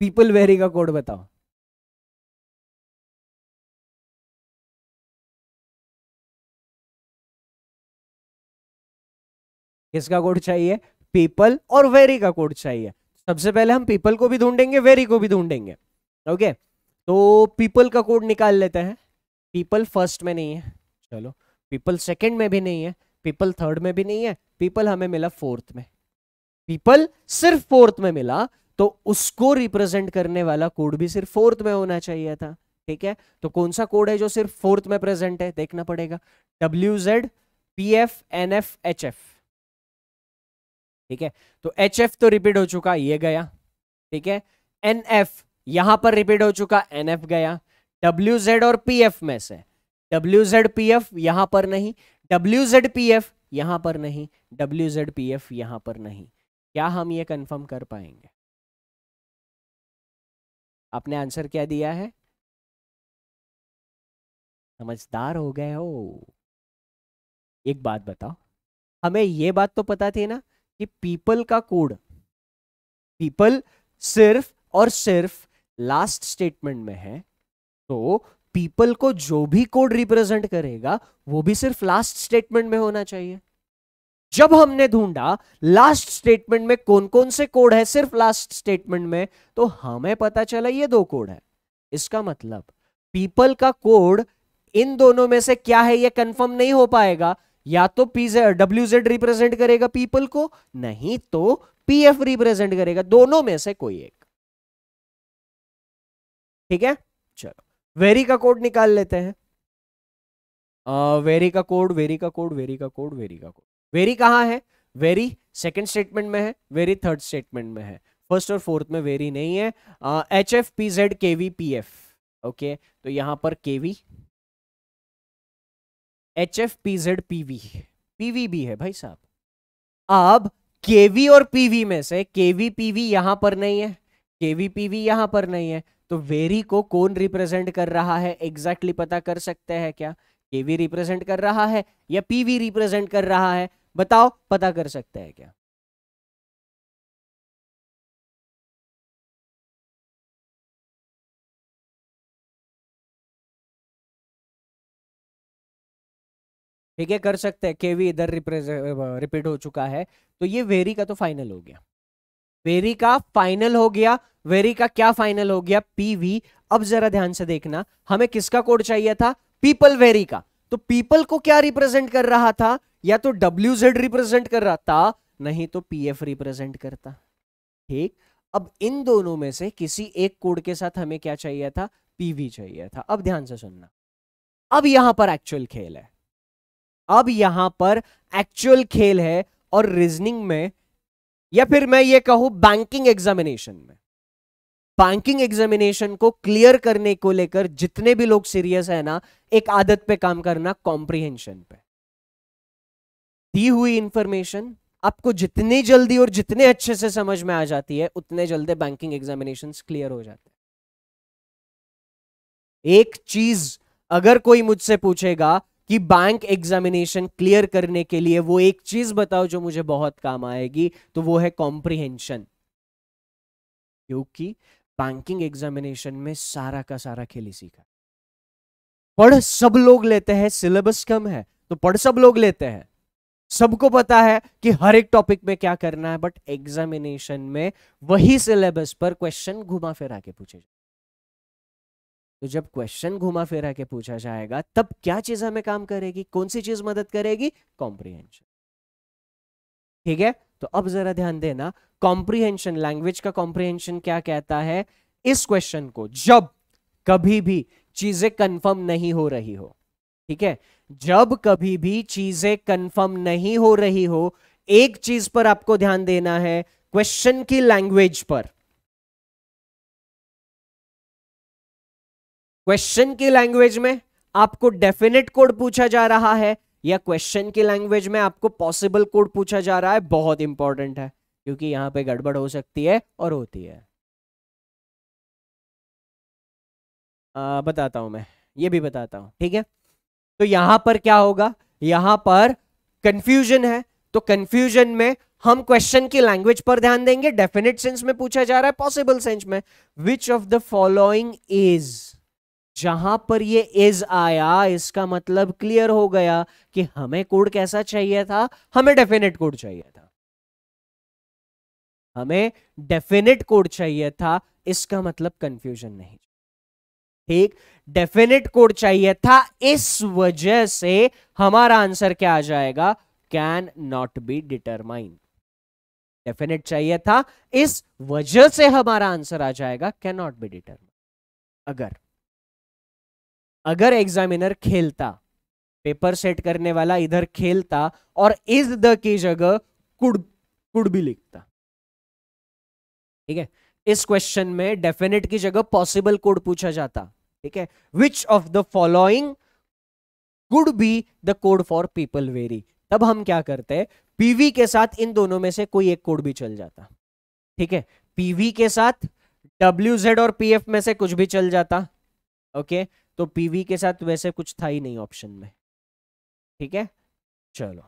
पीपल वेरी का कोड बताओ किसका कोड चाहिए पीपल और वेरी का कोड चाहिए सबसे पहले हम पीपल को भी ढूंढेंगे वेरी को भी ढूंढेंगे ओके okay? तो पीपल का कोड निकाल लेते हैं पीपल फर्स्ट में नहीं है चलो पीपल सेकेंड में भी नहीं है पीपल थर्ड में भी नहीं है पीपल हमें मिला फोर्थ में पीपल सिर्फ फोर्थ में मिला तो उसको रिप्रेजेंट करने वाला कोड भी सिर्फ फोर्थ में होना चाहिए था ठीक है तो कौन सा कोड है जो सिर्फ फोर्थ में प्रेजेंट है देखना पड़ेगा W Z P F N F H F ठीक है तो एच एफ तो रिपीट हो चुका ये गया ठीक है एन एफ यहां पर रिपीट हो चुका एन एफ गया डब्ल्यू जेड और पी एफ में से डब्ल्यू जेड पी एफ यहां पर नहीं डब्ल्यू जेड पी एफ यहां पर नहीं डब्ल्यू जेड पी एफ यहां पर नहीं क्या हम ये कंफर्म कर पाएंगे आपने आंसर क्या दिया है समझदार हो गए हो एक बात बताओ हमें ये बात तो पता थी ना कि पीपल का कोड पीपल सिर्फ और सिर्फ लास्ट स्टेटमेंट में है तो पीपल को जो भी कोड रिप्रेजेंट करेगा वो भी सिर्फ लास्ट स्टेटमेंट में होना चाहिए जब हमने ढूंढा लास्ट स्टेटमेंट में कौन कौन से कोड है सिर्फ लास्ट स्टेटमेंट में तो हमें पता चला ये दो कोड है इसका मतलब पीपल का कोड इन दोनों में से क्या है ये कंफर्म नहीं हो पाएगा या तो पी डब्ल्यू जेड रिप्रेजेंट करेगा पीपल को नहीं तो पी एफ रिप्रेजेंट करेगा दोनों में से कोई एक ठीक है चलो वेरी का कोड निकाल लेते हैं वेरी का कोड वेरी का कोड वेरी का कोड वेरी का कोड वेरी कहां है वेरी सेकंड स्टेटमेंट में है वेरी थर्ड स्टेटमेंट में है फर्स्ट और फोर्थ में वेरी नहीं है H F P Z K V P F okay तो यहां पर K V H F P Z P V P V भी है भाई साहब अब केवी और पीवी में से केवी पीवी यहां पर नहीं है केवी पीवी यहां पर नहीं है तो वेरी को कौन रिप्रेजेंट कर रहा है एग्जैक्टली exactly पता कर सकते हैं क्या केवी रिप्रेजेंट कर रहा है या पीवी रिप्रेजेंट कर रहा है बताओ पता कर सकते हैं क्या ठीक है कर सकते हैं केवी इधर रिपीट हो चुका है तो ये वेरी का तो फाइनल हो गया वेरी का फाइनल हो गया वेरी का क्या फाइनल हो गया पीवी अब जरा ध्यान से देखना हमें किसका कोड चाहिए था पीपल वेरी का तो पीपल को क्या रिप्रेजेंट कर रहा था या तो डब्ल्यू जेड रिप्रेजेंट कर रहा था नहीं तो पी एफ रिप्रेजेंट करता ठीक अब इन दोनों में से किसी एक कोड के साथ हमें क्या चाहिए था पीवी चाहिए था अब ध्यान से सुनना अब यहां पर एक्चुअल खेल है अब यहां पर एक्चुअल खेल है और रीजनिंग में या फिर मैं ये कहूं बैंकिंग एग्जामिनेशन में बैंकिंग एग्जामिनेशन को क्लियर करने को लेकर जितने भी लोग सीरियस है ना एक आदत पे काम करना कॉम्प्रिहेंशन पे दी हुई इंफॉर्मेशन आपको जितनी जल्दी और जितने अच्छे से समझ में आ जाती है उतने जल्दी बैंकिंग एग्जामिनेशन क्लियर हो जाते हैं एक चीज अगर कोई मुझसे पूछेगा कि बैंक एग्जामिनेशन क्लियर करने के लिए वो एक चीज बताओ जो मुझे बहुत काम आएगी तो वो है कॉम्प्रिहेंशन क्योंकि बैंकिंग एग्जामिनेशन में सारा का सारा खेली सीखा पढ़ सब लोग लेते हैं सिलेबस कम है तो पढ़ सब लोग लेते हैं सबको पता है कि हर एक टॉपिक में क्या करना है बट एग्जामिनेशन में वही सिलेबस पर क्वेश्चन घुमा फिरा के पूछे जाए तो जब क्वेश्चन घुमा फिरा के पूछा जाएगा तब क्या चीज हमें काम करेगी कौन सी चीज मदद करेगी कॉम्प्रिहेंशन ठीक है तो अब जरा ध्यान देना कॉम्प्रिहेंशन लैंग्वेज का कॉम्प्रिहेंशन क्या कहता है इस क्वेश्चन को जब कभी भी चीजें कंफर्म नहीं हो रही हो ठीक है जब कभी भी चीजें कंफर्म नहीं हो रही हो एक चीज पर आपको ध्यान देना है क्वेश्चन की लैंग्वेज पर क्वेश्चन की लैंग्वेज में आपको डेफिनेट कोड पूछा जा रहा है या क्वेश्चन की लैंग्वेज में आपको पॉसिबल कोड पूछा जा रहा है बहुत इंपॉर्टेंट है क्योंकि यहां पे गड़बड़ हो सकती है और होती है आ, बताता हूं मैं ये भी बताता हूं ठीक है तो यहां पर क्या होगा यहां पर कंफ्यूजन है तो कंफ्यूजन में हम क्वेश्चन की लैंग्वेज पर ध्यान देंगे डेफिनेट सेंस में पूछा जा रहा है पॉसिबल सेंस में which of the following is जहां पर ये इज आया इसका मतलब क्लियर हो गया कि हमें कोड कैसा चाहिए था हमें डेफिनेट कोड चाहिए था हमें डेफिनेट कोड चाहिए था इसका मतलब कंफ्यूजन नहीं ठीक डेफिनेट कोड चाहिए था इस वजह से हमारा आंसर क्या आ जाएगा can not be determine definite चाहिए था इस वजह से हमारा आंसर आ जाएगा कैन नॉट बी डिटरमाइन अगर अगर एग्जामिनर खेलता पेपर सेट करने वाला इधर खेलता और इज द की जगह कुड कुड भी लिखता ठीक है इस क्वेश्चन में डेफिनेट की जगह पॉसिबल कोड पूछा जाता ठीक है which of the following could be the code for people very तब हम क्या करते हैं पीवी के साथ इन दोनों में से कोई एक कोड भी चल जाता ठीक है पीवी के साथ डब्ल्यू जेड और एफ में से कुछ भी चल जाता ओके okay? तो पीवी के साथ वैसे कुछ था ही नहीं ऑप्शन में ठीक है चलो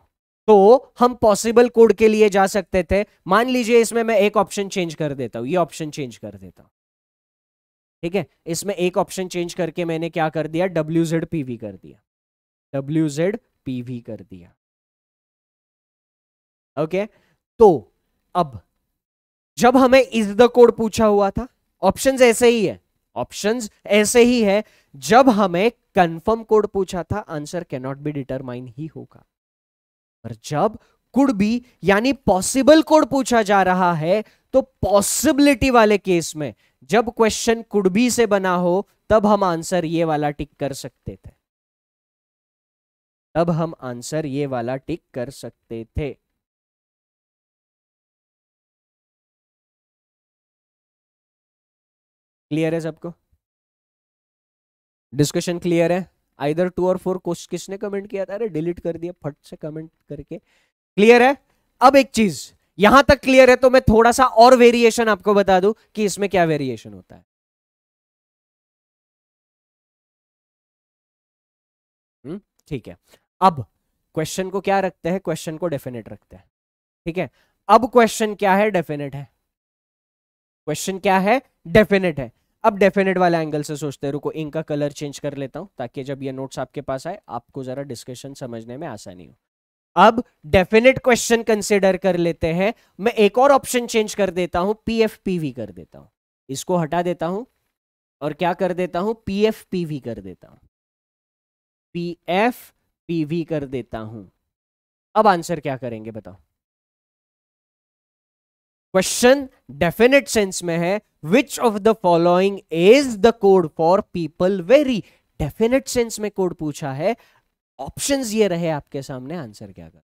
तो हम पॉसिबल कोड के लिए जा सकते थे मान लीजिए इसमें मैं एक ऑप्शन चेंज कर देता हूं ये ऑप्शन चेंज कर देता हूं ठीक है इसमें एक ऑप्शन चेंज करके मैंने क्या कर दिया डब्ल्यू जेड पीवी कर दिया डब्ल्यू जेड पीवी कर दिया ओके okay? तो अब जब हमें इज द कोड पूछा हुआ था ऑप्शन ऐसे ही है ऑप्शंस ऐसे ही है जब हमें कंफर्म कोड पूछा था आंसर कैनॉट बी डिटरमाइन ही होगा पर जब कुड बी यानी पॉसिबल कोड पूछा जा रहा है तो पॉसिबिलिटी वाले केस में जब क्वेश्चन कुड बी से बना हो तब हम आंसर ये वाला टिक कर सकते थे तब हम आंसर ये वाला टिक कर सकते थे क्लियर है सबको डिस्कशन क्लियर है आइधर टू और फोर क्वेश्चन किसने कमेंट किया था अरे डिलीट कर दिया फट से कमेंट करके क्लियर है अब एक चीज यहां तक क्लियर है तो मैं थोड़ा सा और वेरिएशन आपको बता दूं कि इसमें क्या वेरिएशन होता है हम्म, ठीक है अब क्वेश्चन को क्या रखते हैं क्वेश्चन को डेफिनेट रखते हैं ठीक है अब क्वेश्चन क्या है डेफिनेट है क्वेश्चन क्या है डेफिनेट है अब डेफिनेट वाले एंगल से सोचते हैं रुको इनका कलर चेंज कर लेता हूं ताकि जब ये नोट्स आपके पास आए आपको जरा डिस्कशन समझने में आसानी हो अब डेफिनेट क्वेश्चन कंसिडर कर लेते हैं मैं एक और ऑप्शन चेंज कर देता हूं पी कर देता हूं इसको हटा देता हूं और क्या कर देता हूं पी कर देता हूं पी कर देता हूं अब आंसर क्या करेंगे बताओ क्वेश्चन डेफिनेट सेंस में है which of the following is the code for people very definite sense में कोड पूछा है ऑप्शन ये रहे आपके सामने आंसर क्या कर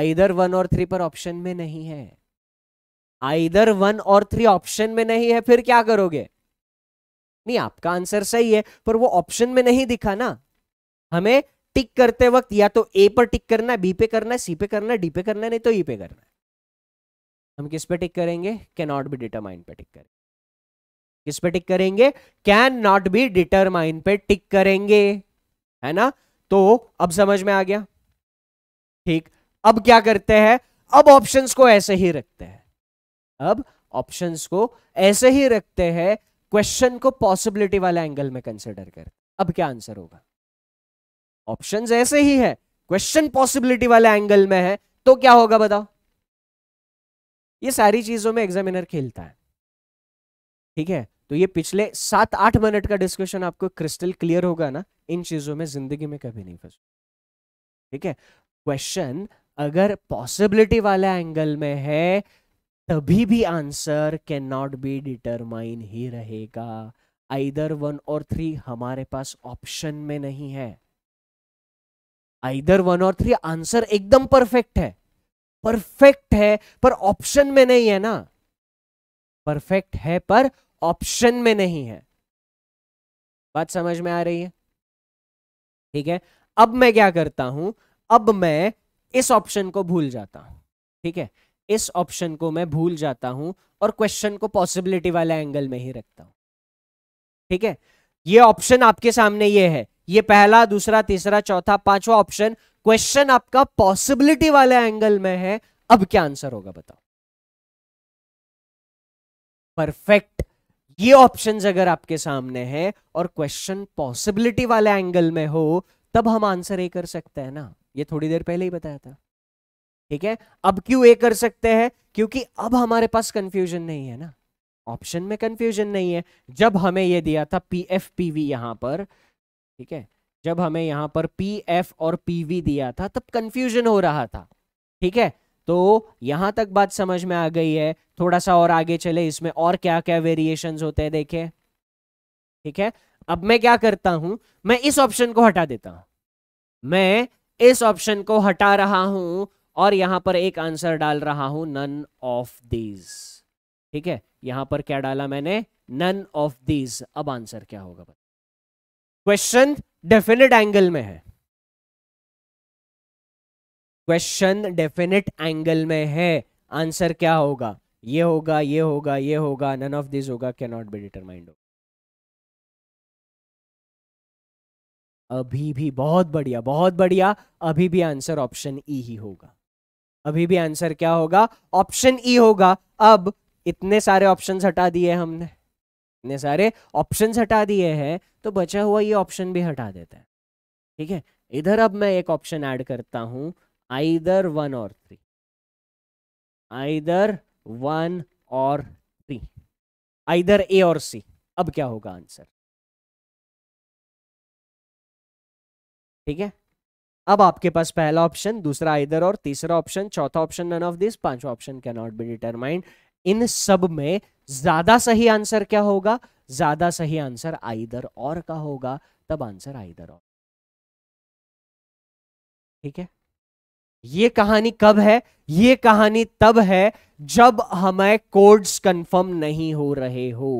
आइदर वन और थ्री पर ऑप्शन में नहीं है आइदर वन और थ्री ऑप्शन में नहीं है फिर क्या करोगे नहीं आपका आंसर सही है पर वो ऑप्शन में नहीं दिखा ना हमें टिक करते वक्त या तो ए पर टिक करना बी पे करना है सी पे करना डी पे करना नहीं तो ई पे करना है हम किस पे टिक करेंगे कैन नॉट बी डिटरमाइन पे टिक करेंगे किस पे टिक करेंगे कैन नॉट बी डिटरमाइन पे टिक करेंगे है ना तो अब समझ में आ गया ठीक अब क्या करते हैं अब ऑप्शंस को ऐसे ही रखते हैं अब ऑप्शंस को ऐसे ही रखते हैं क्वेश्चन को पॉसिबिलिटी वाले एंगल में कंसिडर कर अब क्या आंसर होगा ऑप्शंस ऐसे ही है क्वेश्चन पॉसिबिलिटी वाले एंगल में है तो क्या होगा बताओ ये सारी चीजों में एग्जामिनर खेलता है ठीक है तो ये पिछले सात आठ मिनट का डिस्कशन आपको क्रिस्टल क्लियर होगा ना इन चीजों में जिंदगी में कभी नहीं फंस ठीक है क्वेश्चन अगर पॉसिबिलिटी वाले एंगल में है तभी भी answer can not be determine ही रहेगा आइदर वन और थ्री हमारे पास ऑप्शन में नहीं है आइदर वन और थ्री आंसर एकदम परफेक्ट है परफेक्ट है पर ऑप्शन में नहीं है ना परफेक्ट है पर ऑप्शन में नहीं है बात समझ में आ रही है ठीक है अब मैं क्या करता हूं अब मैं इस ऑप्शन को भूल जाता हूं ठीक है इस ऑप्शन को मैं भूल जाता हूं और क्वेश्चन को पॉसिबिलिटी वाले एंगल में ही रखता हूं ठीक है ये ऑप्शन आपके सामने ये है ये पहला दूसरा तीसरा चौथा पांचवा ऑप्शन क्वेश्चन आपका पॉसिबिलिटी वाले एंगल में है अब क्या आंसर होगा बताओ परफेक्ट ये ऑप्शंस अगर आपके सामने हैं और क्वेश्चन पॉसिबिलिटी वाले एंगल में हो तब हम आंसर ए कर सकते हैं ना ये थोड़ी देर पहले ही बताया था ठीक है अब क्यों ए कर सकते हैं क्योंकि अब हमारे पास कंफ्यूजन नहीं है ना ऑप्शन में कंफ्यूजन नहीं है जब हमें यह दिया था पी एफ पी वी यहां पर ठीक है जब हमें यहां पर पी एफ और पी वी दिया था तब कंफ्यूजन हो रहा था ठीक है तो यहां तक बात समझ में आ गई है थोड़ा सा और आगे चले इसमें और क्या क्या वेरिएशन होते हैं देखे ठीक है अब मैं क्या करता हूं मैं इस ऑप्शन को हटा देता हूं मैं इस ऑप्शन को हटा रहा हूं और यहां पर एक आंसर डाल रहा हूं नन ऑफ दीज ठीक है यहां पर क्या डाला मैंने नन ऑफ दीज अब आंसर क्या होगा क्वेश्चन डेफिनेट एंगल में है क्वेश्चन डेफिनेट एंगल में है आंसर क्या होगा ये होगा ये होगा ये होगा नन ऑफ दिस होगा कैन नॉट बी डिटरमाइंड अभी भी बहुत बढ़िया बहुत बढ़िया अभी भी आंसर ऑप्शन ई ही होगा अभी भी आंसर क्या होगा ऑप्शन ई e होगा अब इतने सारे ऑप्शंस हटा दिए हमने इतने सारे ऑप्शन हटा दिए हैं तो बचा हुआ ये ऑप्शन भी हटा देता है ठीक है इधर अब मैं एक ऑप्शन ऐड करता हूं आइदर वन और थ्री आइदर वन और थ्री आइदर ए और सी अब क्या होगा आंसर ठीक है अब आपके पास पहला ऑप्शन दूसरा इधर और तीसरा ऑप्शन चौथा ऑप्शन नन ऑफ दिस पांचवा option can not be determined इन सब में ज्यादा सही आंसर क्या होगा ज्यादा सही आंसर आइदर और का होगा तब आंसर आइदर और ठीक है ये कहानी कब है ये कहानी तब है जब हमें कोड्स कंफर्म नहीं हो रहे हो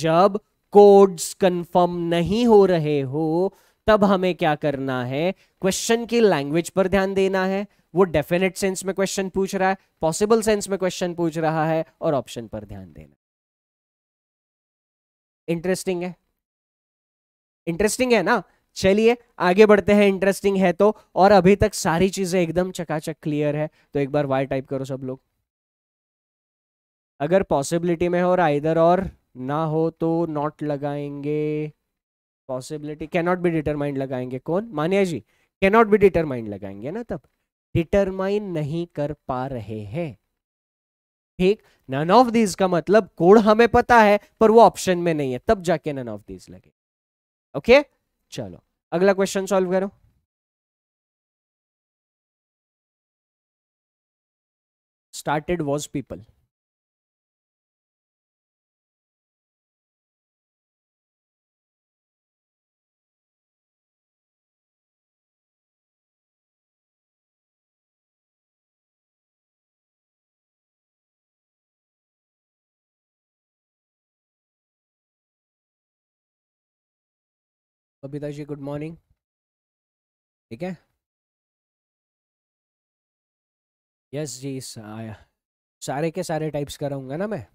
जब कोड्स कंफर्म नहीं हो रहे हो तब हमें क्या करना है क्वेश्चन की लैंग्वेज पर ध्यान देना है वो डेफिनेट सेंस में क्वेश्चन पूछ रहा है पॉसिबल सेंस में क्वेश्चन पूछ रहा है और ऑप्शन पर ध्यान देना इंटरेस्टिंग है इंटरेस्टिंग है ना चलिए आगे बढ़ते हैं इंटरेस्टिंग है तो और अभी तक सारी चीजें एकदम चकाचक क्लियर है तो एक बार वाई टाइप करो सब लोग अगर पॉसिबिलिटी में हो और आइदर और ना हो तो नॉट लगाएंगे पॉसिबिलिटी कैनॉट बी डिटरमाइंड लगाएंगे कौन मानिया जी कैनॉट बी डिटरमाइंड लगाएंगे ना तब डिटरमाइन नहीं कर पा रहे हैं ठीक नन ऑफ दीज का मतलब कोड हमें पता है पर वो ऑप्शन में नहीं है तब जाके नन ऑफ दीज लगे ओके okay? चलो अगला क्वेश्चन सॉल्व करो started was people Babita ji good morning ठीक है यस जी सारे के सारे टाइप्स कराऊंगा ना मैं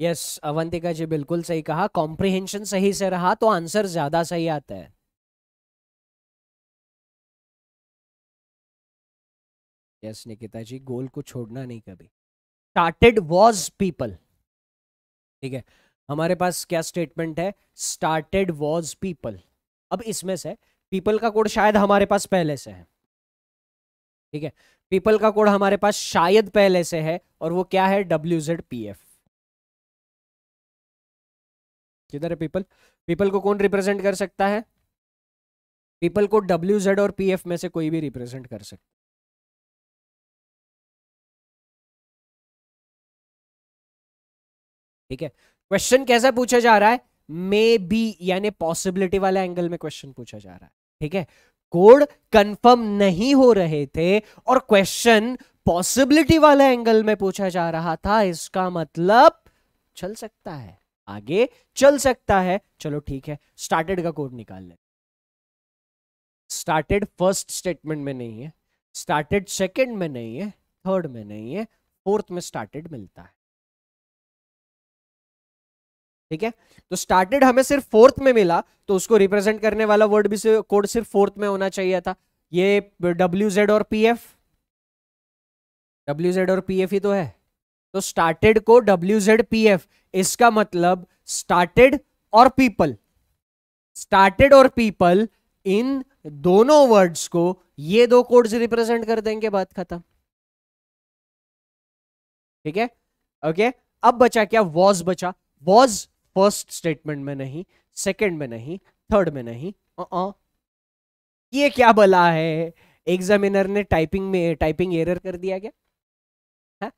यस yes, अवंतिका जी बिल्कुल सही कहा कॉम्प्रिहेंशन सही से रहा तो आंसर ज़्यादा सही आता है यस निकिता जी गोल को छोड़ना नहीं कभी स्टार्टेड वॉज पीपल ठीक है हमारे पास क्या स्टेटमेंट है स्टार्टेड वॉज पीपल अब इसमें से पीपल का कोड शायद हमारे पास पहले से है ठीक है पीपल का कोड हमारे पास शायद पहले से है और वो क्या है डब्ल्यू जेड पी एफ किधर है पीपल पीपल को कौन रिप्रेजेंट कर सकता है पीपल को डब्ल्यू जेड और पी एफ में से कोई भी रिप्रेजेंट कर सकता है ठीक है क्वेश्चन कैसा पूछा जा रहा है मे बी यानी पॉसिबिलिटी वाले एंगल में क्वेश्चन पूछा जा रहा है ठीक है कोड कंफर्म नहीं हो रहे थे और क्वेश्चन पॉसिबिलिटी वाले एंगल में पूछा जा रहा था इसका मतलब चल सकता है आगे चल सकता है चलो ठीक है स्टार्टेड का कोड निकाल ले स्टार्टेड फर्स्ट स्टेटमेंट में नहीं है स्टार्टेड सेकंड में नहीं है थर्ड में नहीं है फोर्थ में स्टार्टेड मिलता है ठीक है तो स्टार्टेड हमें सिर्फ फोर्थ में मिला तो उसको रिप्रेजेंट करने वाला वर्ड भी कोड सिर्फ फोर्थ में होना चाहिए था ये डब्ल्यू जेड और पी एफ डब्ल्यू जेड और पी एफ ही तो है तो स्टार्टेड को डब्ल्यू जेड पी एफ इसका मतलब स्टार्टेड और पीपल स्टार्टेड और पीपल इन दोनों वर्ड्स को ये दो कोड्स रिप्रेजेंट कर देंगे बात खत्म ठीक है ओके अब बचा क्या वॉज बचा वॉज फर्स्ट स्टेटमेंट में नहीं सेकंड में नहीं थर्ड में नहीं uh ये क्या बला है एग्जामिनर ने टाइपिंग में टाइपिंग एरर कर दिया क्या हाँ?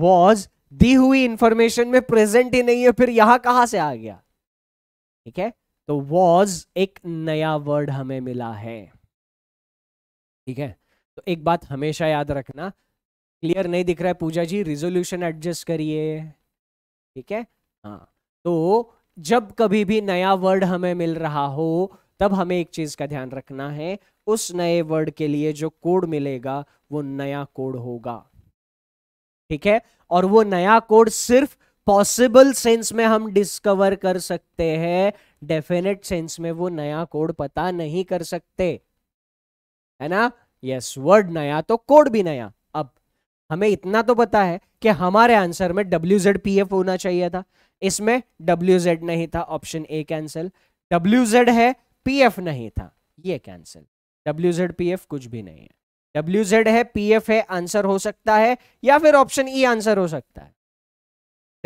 वॉज दी हुई इंफॉर्मेशन में प्रेजेंट ही नहीं है फिर यहां कहां से आ गया ठीक है तो वॉज एक नया वर्ड हमें मिला है ठीक है तो एक बात हमेशा याद रखना क्लियर नहीं दिख रहा है पूजा जी रिजोल्यूशन एडजस्ट करिए ठीक है हाँ तो जब कभी भी नया वर्ड हमें मिल रहा हो तब हमें एक चीज का ध्यान रखना है उस नए वर्ड के लिए जो कोड मिलेगा वो नया कोड होगा ठीक है और वो नया कोड सिर्फ पॉसिबल सेंस में हम डिस्कवर कर सकते हैं डेफिनेट सेंस में वो नया कोड पता नहीं कर सकते है ना यस yes, वर्ड नया तो कोड भी नया अब हमें इतना तो पता है कि हमारे आंसर में डब्ल्यू जेड पी एफ होना चाहिए था इसमें डब्ल्यू जेड नहीं था option A cancel W Z है पी एफ नहीं था ये cancel W Z P F कुछ भी नहीं है डब्ल्यू जेड है पी एफ है आंसर हो सकता है या फिर ऑप्शन ई आंसर हो सकता है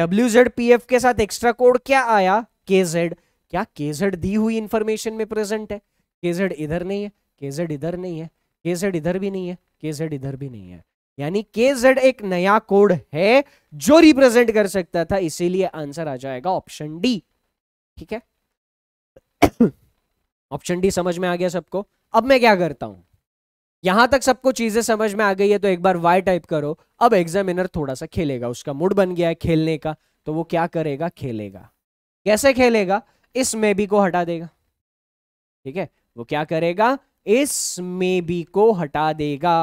डब्ल्यू जेड पी एफ के साथ एक्स्ट्रा कोड क्या आया के जेड क्या के जेड दी हुई इंफॉर्मेशन में प्रेजेंट है के जेड इधर नहीं है के जेड इधर नहीं है के जेड इधर भी नहीं है के जेड इधर भी नहीं है यानी के जेड एक नया कोड है जो रिप्रेजेंट कर सकता था इसीलिए आंसर आ जाएगा ऑप्शन डी ठीक है ऑप्शन डी समझ में आ गया सबको अब मैं क्या करता हूं यहां तक सबको चीजें समझ में आ गई है तो एक बार वाई टाइप करो अब एग्जामिनर थोड़ा सा खेलेगा उसका मूड बन गया है खेलने का तो वो क्या करेगा खेलेगा कैसे खेलेगा इस मे बी को हटा देगा ठीक है वो क्या करेगा इस मे बी को हटा देगा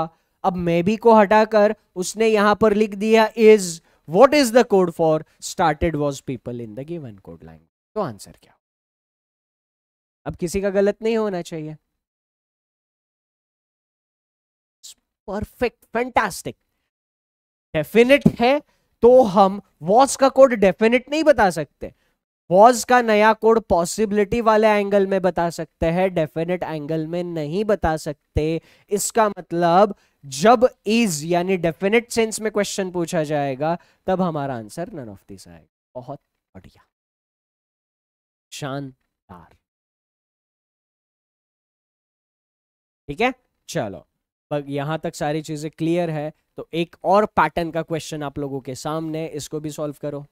अब मे बी को हटाकर उसने यहां पर लिख दिया is what is the code for started was people in the given code language तो आंसर क्या अब किसी का गलत नहीं होना चाहिए परफेक्ट फैंटास्टिक डेफिनेट है तो हम वॉच का कोड डेफिनेट नहीं बता सकते वॉज का नया कोड पॉसिबिलिटी वाले एंगल में बता सकते हैं डेफिनेट एंगल में नहीं बता सकते इसका मतलब जब इज यानी डेफिनेट सेंस में क्वेश्चन पूछा जाएगा तब हमारा आंसर नन ऑफ दिस आएगा बहुत बढ़िया शानदार ठीक है चलो यहां तक सारी चीजें क्लियर है तो एक और पैटर्न का क्वेश्चन आप लोगों के सामने इसको भी सॉल्व करो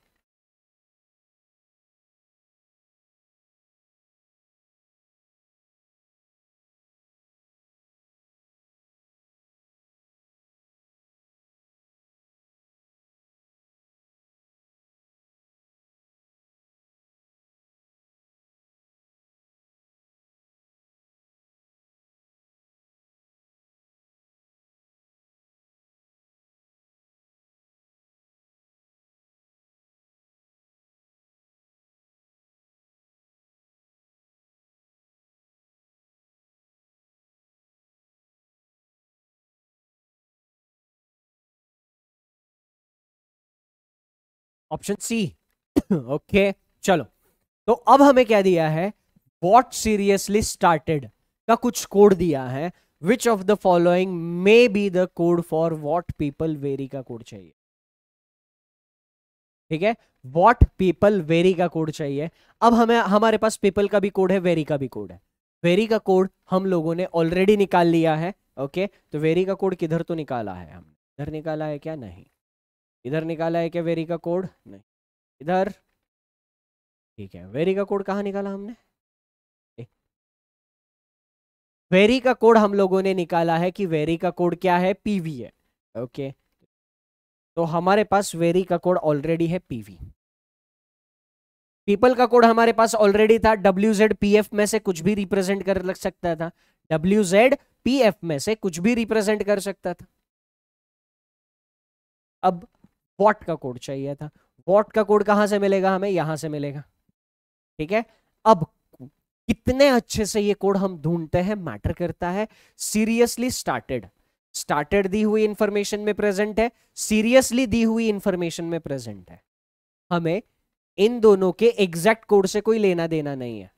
ऑप्शन सी ओके चलो तो अब हमें क्या दिया है वॉट सीरियसली स्टार्टेड का कुछ कोड दिया है which of the following may be the code for what people very का कोड चाहिए ठीक है वॉट पीपल वेरी का कोड चाहिए अब हमें हमारे पास पीपल का भी कोड है वेरी का भी कोड है वेरी का कोड हम लोगों ने ऑलरेडी निकाल लिया है ओके तो वेरी का कोड किधर तो निकाला है हमने इधर निकाला है क्या नहीं इधर निकाला है क्या वेरी का कोड नहीं इधर ठीक है वेरी का कोड कहाँ निकाला हमने वेरी का कोड हम लोगों ने निकाला है कि वेरी का कोड क्या है पीवी है ओके तो हमारे पास वेरी का कोड ऑलरेडी है पीवी पीपल का कोड हमारे पास ऑलरेडी था डब्ल्यू जेड पी एफ में से कुछ भी रिप्रेजेंट कर लग सकता था डब्ल्यू जेड पी एफ में से कुछ भी रिप्रेजेंट कर सकता था अब वॉट का कोड चाहिए था वॉट का कोड कहां से मिलेगा हमें यहां से मिलेगा ठीक है अब कितने अच्छे से ये कोड हम ढूंढते हैं मैटर करता है सीरियसली स्टार्टेड स्टार्टेड दी हुई इंफॉर्मेशन में प्रेजेंट है सीरियसली दी हुई इंफॉर्मेशन में प्रेजेंट है हमें इन दोनों के एग्जैक्ट कोड से कोई लेना देना नहीं है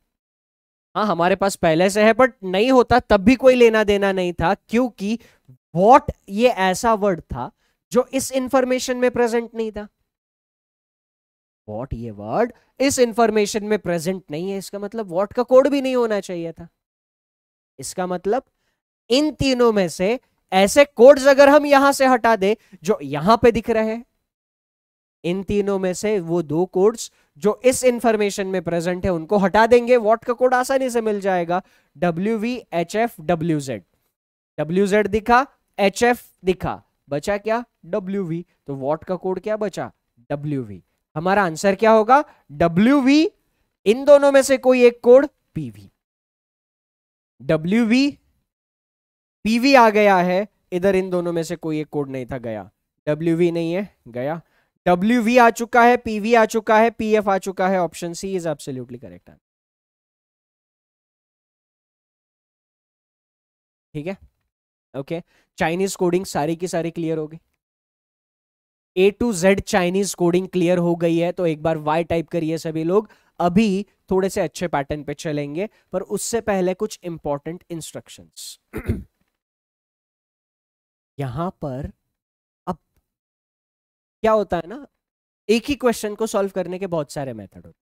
हाँ हमारे पास पहले से है बट नहीं होता तब भी कोई लेना देना नहीं था क्योंकि वॉट ये ऐसा वर्ड था जो इस इंफॉर्मेशन में प्रेजेंट नहीं था वॉट ये वर्ड इस इंफॉर्मेशन में प्रेजेंट नहीं है इसका मतलब वॉट का कोड भी नहीं होना चाहिए था इसका मतलब इन तीनों में से ऐसे कोड्स अगर हम यहां से हटा दे जो यहां पे दिख रहे हैं इन तीनों में से वो दो कोड्स जो इस इंफॉर्मेशन में प्रेजेंट है उनको हटा देंगे वॉट का कोड आसानी से मिल जाएगा W V H F W Z W Z दिखा एच एफ दिखा बचा क्या डब्ल्यू वी तो वॉट का कोड क्या बचा डब्ल्यू वी हमारा आंसर क्या होगा डब्ल्यू वी इन दोनों में से कोई एक code PV W V PV आ गया है इधर इन दोनों में से कोई एक कोड नहीं था गया डब्ल्यू वी नहीं है गया डब्ल्यू वी आ चुका है पीवी आ चुका है पी एफ आ चुका है option C is absolutely correct answer ठीक है ओके चाइनीज कोडिंग सारी की सारी क्लियर हो गई A to Z Chinese coding clear हो गई है तो एक बार वाई टाइप करिए सभी लोग अभी थोड़े से अच्छे पैटर्न पे चलेंगे पर उससे पहले कुछ इंपॉर्टेंट इंस्ट्रक्शन यहां पर अब क्या होता है ना एक ही क्वेश्चन को सॉल्व करने के बहुत सारे मेथड होते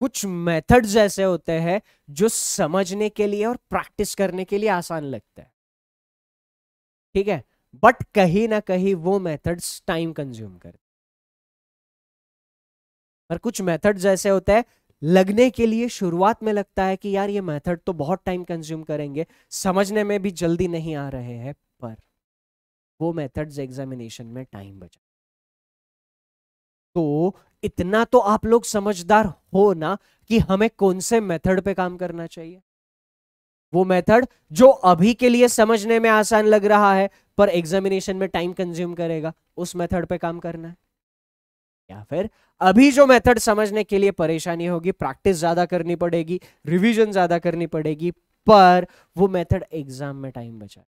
कुछ मेथड्स ऐसे होते हैं जो समझने के लिए और प्रैक्टिस करने के लिए आसान लगता है ठीक है बट कहीं ना कहीं वो मेथड्स टाइम कंज्यूम करते और कुछ मेथड्स ऐसे होते हैं लगने के लिए शुरुआत में लगता है कि यार ये मेथड तो बहुत टाइम कंज्यूम करेंगे समझने में भी जल्दी नहीं आ रहे हैं पर वो मेथड्स एग्जामिनेशन में टाइम बचा तो इतना तो आप लोग समझदार हो ना कि हमें कौन से मेथड पे काम करना चाहिए वो मेथड जो अभी के लिए समझने में आसान लग रहा है पर एग्जामिनेशन में टाइम कंज्यूम करेगा उस मेथड पे काम करना है या फिर अभी जो मेथड समझने के लिए परेशानी होगी प्रैक्टिस ज्यादा करनी पड़ेगी रिवीजन ज्यादा करनी पड़ेगी पर वो मेथड एग्जाम में टाइम बचाए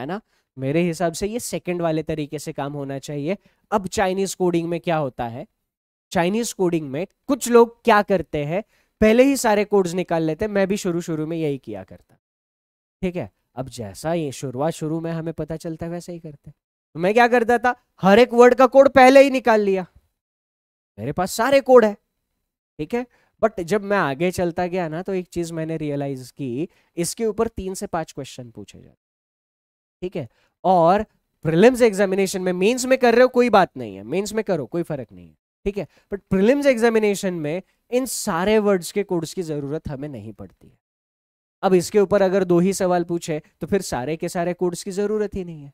है ना मेरे हिसाब से ये सेकंड वाले तरीके से काम होना चाहिए अब चाइनीज कोडिंग में क्या होता है चाइनीज कोडिंग में कुछ लोग क्या करते हैं पहले ही सारे कोड्स निकाल लेते हैं मैं भी शुरू शुरू में यही किया करता ठीक है अब जैसा ये शुरुआत शुरू में हमें पता चलता है वैसा ही करते तो मैं क्या करता था हर एक वर्ड का कोड पहले ही निकाल लिया मेरे पास सारे कोड है ठीक है बट जब मैं आगे चलता गया ना तो एक चीज मैंने रियलाइज की इसके ऊपर तीन से पांच क्वेश्चन पूछे जाते ठीक है और प्रिलिम्स एग्जामिनेशन में मेंस में कर रहे हो कोई बात नहीं है मेंस में करो कोई फर्क नहीं है ठीक है बट प्रिलिम्स एग्जामिनेशन में इन सारे वर्ड्स के कोड्स की जरूरत हमें नहीं पड़ती है अब इसके ऊपर अगर दो ही सवाल पूछे तो फिर सारे के सारे कोड्स की जरूरत ही नहीं है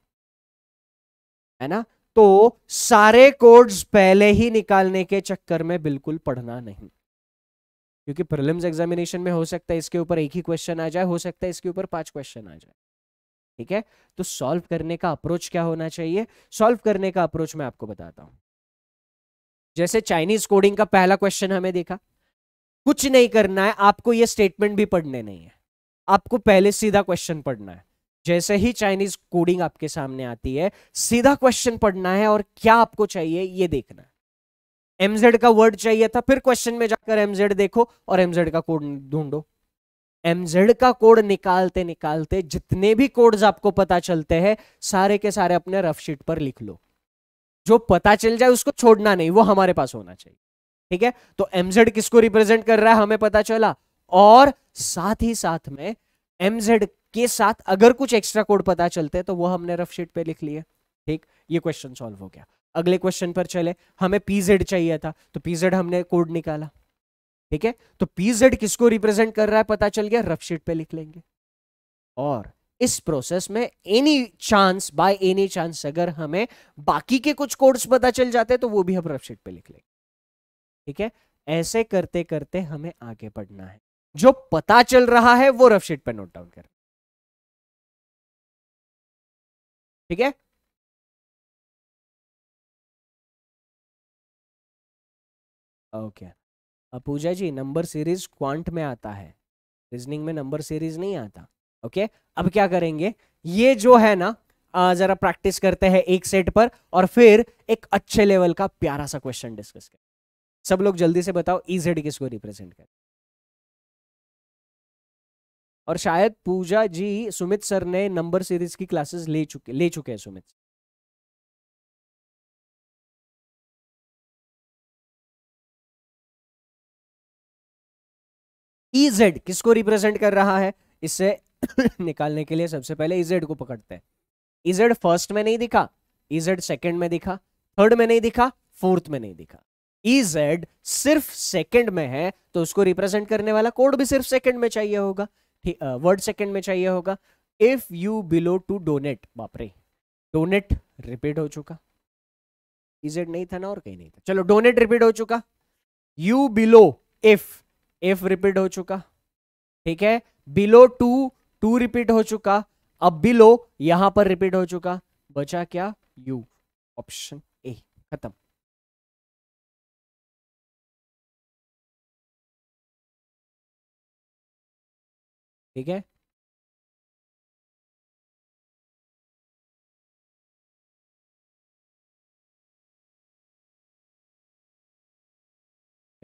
है ना तो सारे कोड्स पहले ही निकालने के चक्कर में बिल्कुल पढ़ना नहीं क्योंकि प्रिलिम्स एग्जामिनेशन में हो सकता है इसके ऊपर एक ही क्वेश्चन आ जाए हो सकता है इसके ऊपर पांच क्वेश्चन आ जाए ठीक है तो सॉल्व करने का अप्रोच क्या होना चाहिए सॉल्व करने का अप्रोच मैं आपको बताता हूं जैसे चाइनीज कोडिंग का पहला क्वेश्चन हमें देखा कुछ नहीं करना है आपको यह स्टेटमेंट भी पढ़ने नहीं है आपको पहले सीधा क्वेश्चन पढ़ना है जैसे ही चाइनीज कोडिंग आपके सामने आती है सीधा क्वेश्चन पढ़ना है और क्या आपको चाहिए ये देखना है एमजेड का वर्ड चाहिए था फिर क्वेश्चन में जाकर एमजेड देखो और एमजेड का कोड ढूंढो एमजेड का कोड निकालते निकालते जितने भी कोड्स आपको पता चलते हैं सारे के सारे अपने रफ शीट पर लिख लो जो पता चल जाए उसको छोड़ना नहीं वो हमारे पास होना चाहिए ठीक है तो एमजेड किसको रिप्रेजेंट कर रहा है हमें पता चला और साथ ही साथ में एमजेड के साथ अगर कुछ एक्स्ट्रा कोड पता चलते तो वो हमने रफ शीट पर लिख लिए ठीक ये क्वेश्चन सॉल्व हो गया अगले क्वेश्चन पर चले हमें पीजेड चाहिए था तो पीजेड हमने कोड निकाला ठीक है तो पीजेड किसको रिप्रेजेंट कर रहा है पता चल गया रफ शीट पे लिख लेंगे और इस प्रोसेस में any chance by any chance अगर हमें बाकी के कुछ कोड्स पता चल जाते हैं तो वो भी हम रफ शीट पे लिख लेंगे ठीक है ऐसे करते करते हमें आगे बढ़ना है जो पता चल रहा है वो रफ शीट पे नोट डाउन कर ठीक है okay okay. Pooja ji number series quant में आता है रीजनिंग में नंबर सीरीज नहीं आता ओके अब क्या करेंगे ये जो है ना जरा प्रैक्टिस करते हैं एक सेट पर और फिर एक अच्छे लेवल का प्यारा सा क्वेश्चन डिस्कस करें सब लोग जल्दी से बताओ ईजेड किसको रिप्रेजेंट कर और शायद पूजा जी सुमित सर ने नंबर सीरीज की क्लासेस ले चुके ले चुके हैं सुमित ई e किसको रिप्रेजेंट कर रहा है इससे निकालने के लिए सबसे पहले इजेड e को पकड़ते हैं इजेड e फर्स्ट में नहीं दिखा इजेड सेकंड में दिखा थर्ड में नहीं दिखा फोर्थ में नहीं दिखा इजेड सिर्फ सेकंड में है तो उसको रिप्रेजेंट करने वाला कोड भी सिर्फ सेकंड में चाहिए होगा वर्ड सेकंड में चाहिए होगा if you below to donate बापरे डोनेट रिपीट हो चुका इजेड नहीं था ना और कहीं नहीं था चलो डोनेट रिपीट हो चुका you below if F repeat हो चुका ठीक है बिलो टू टू रिपीट हो चुका अब बिलो यहां पर रिपीट हो चुका बचा क्या यू ऑप्शन ए खत्म ठीक है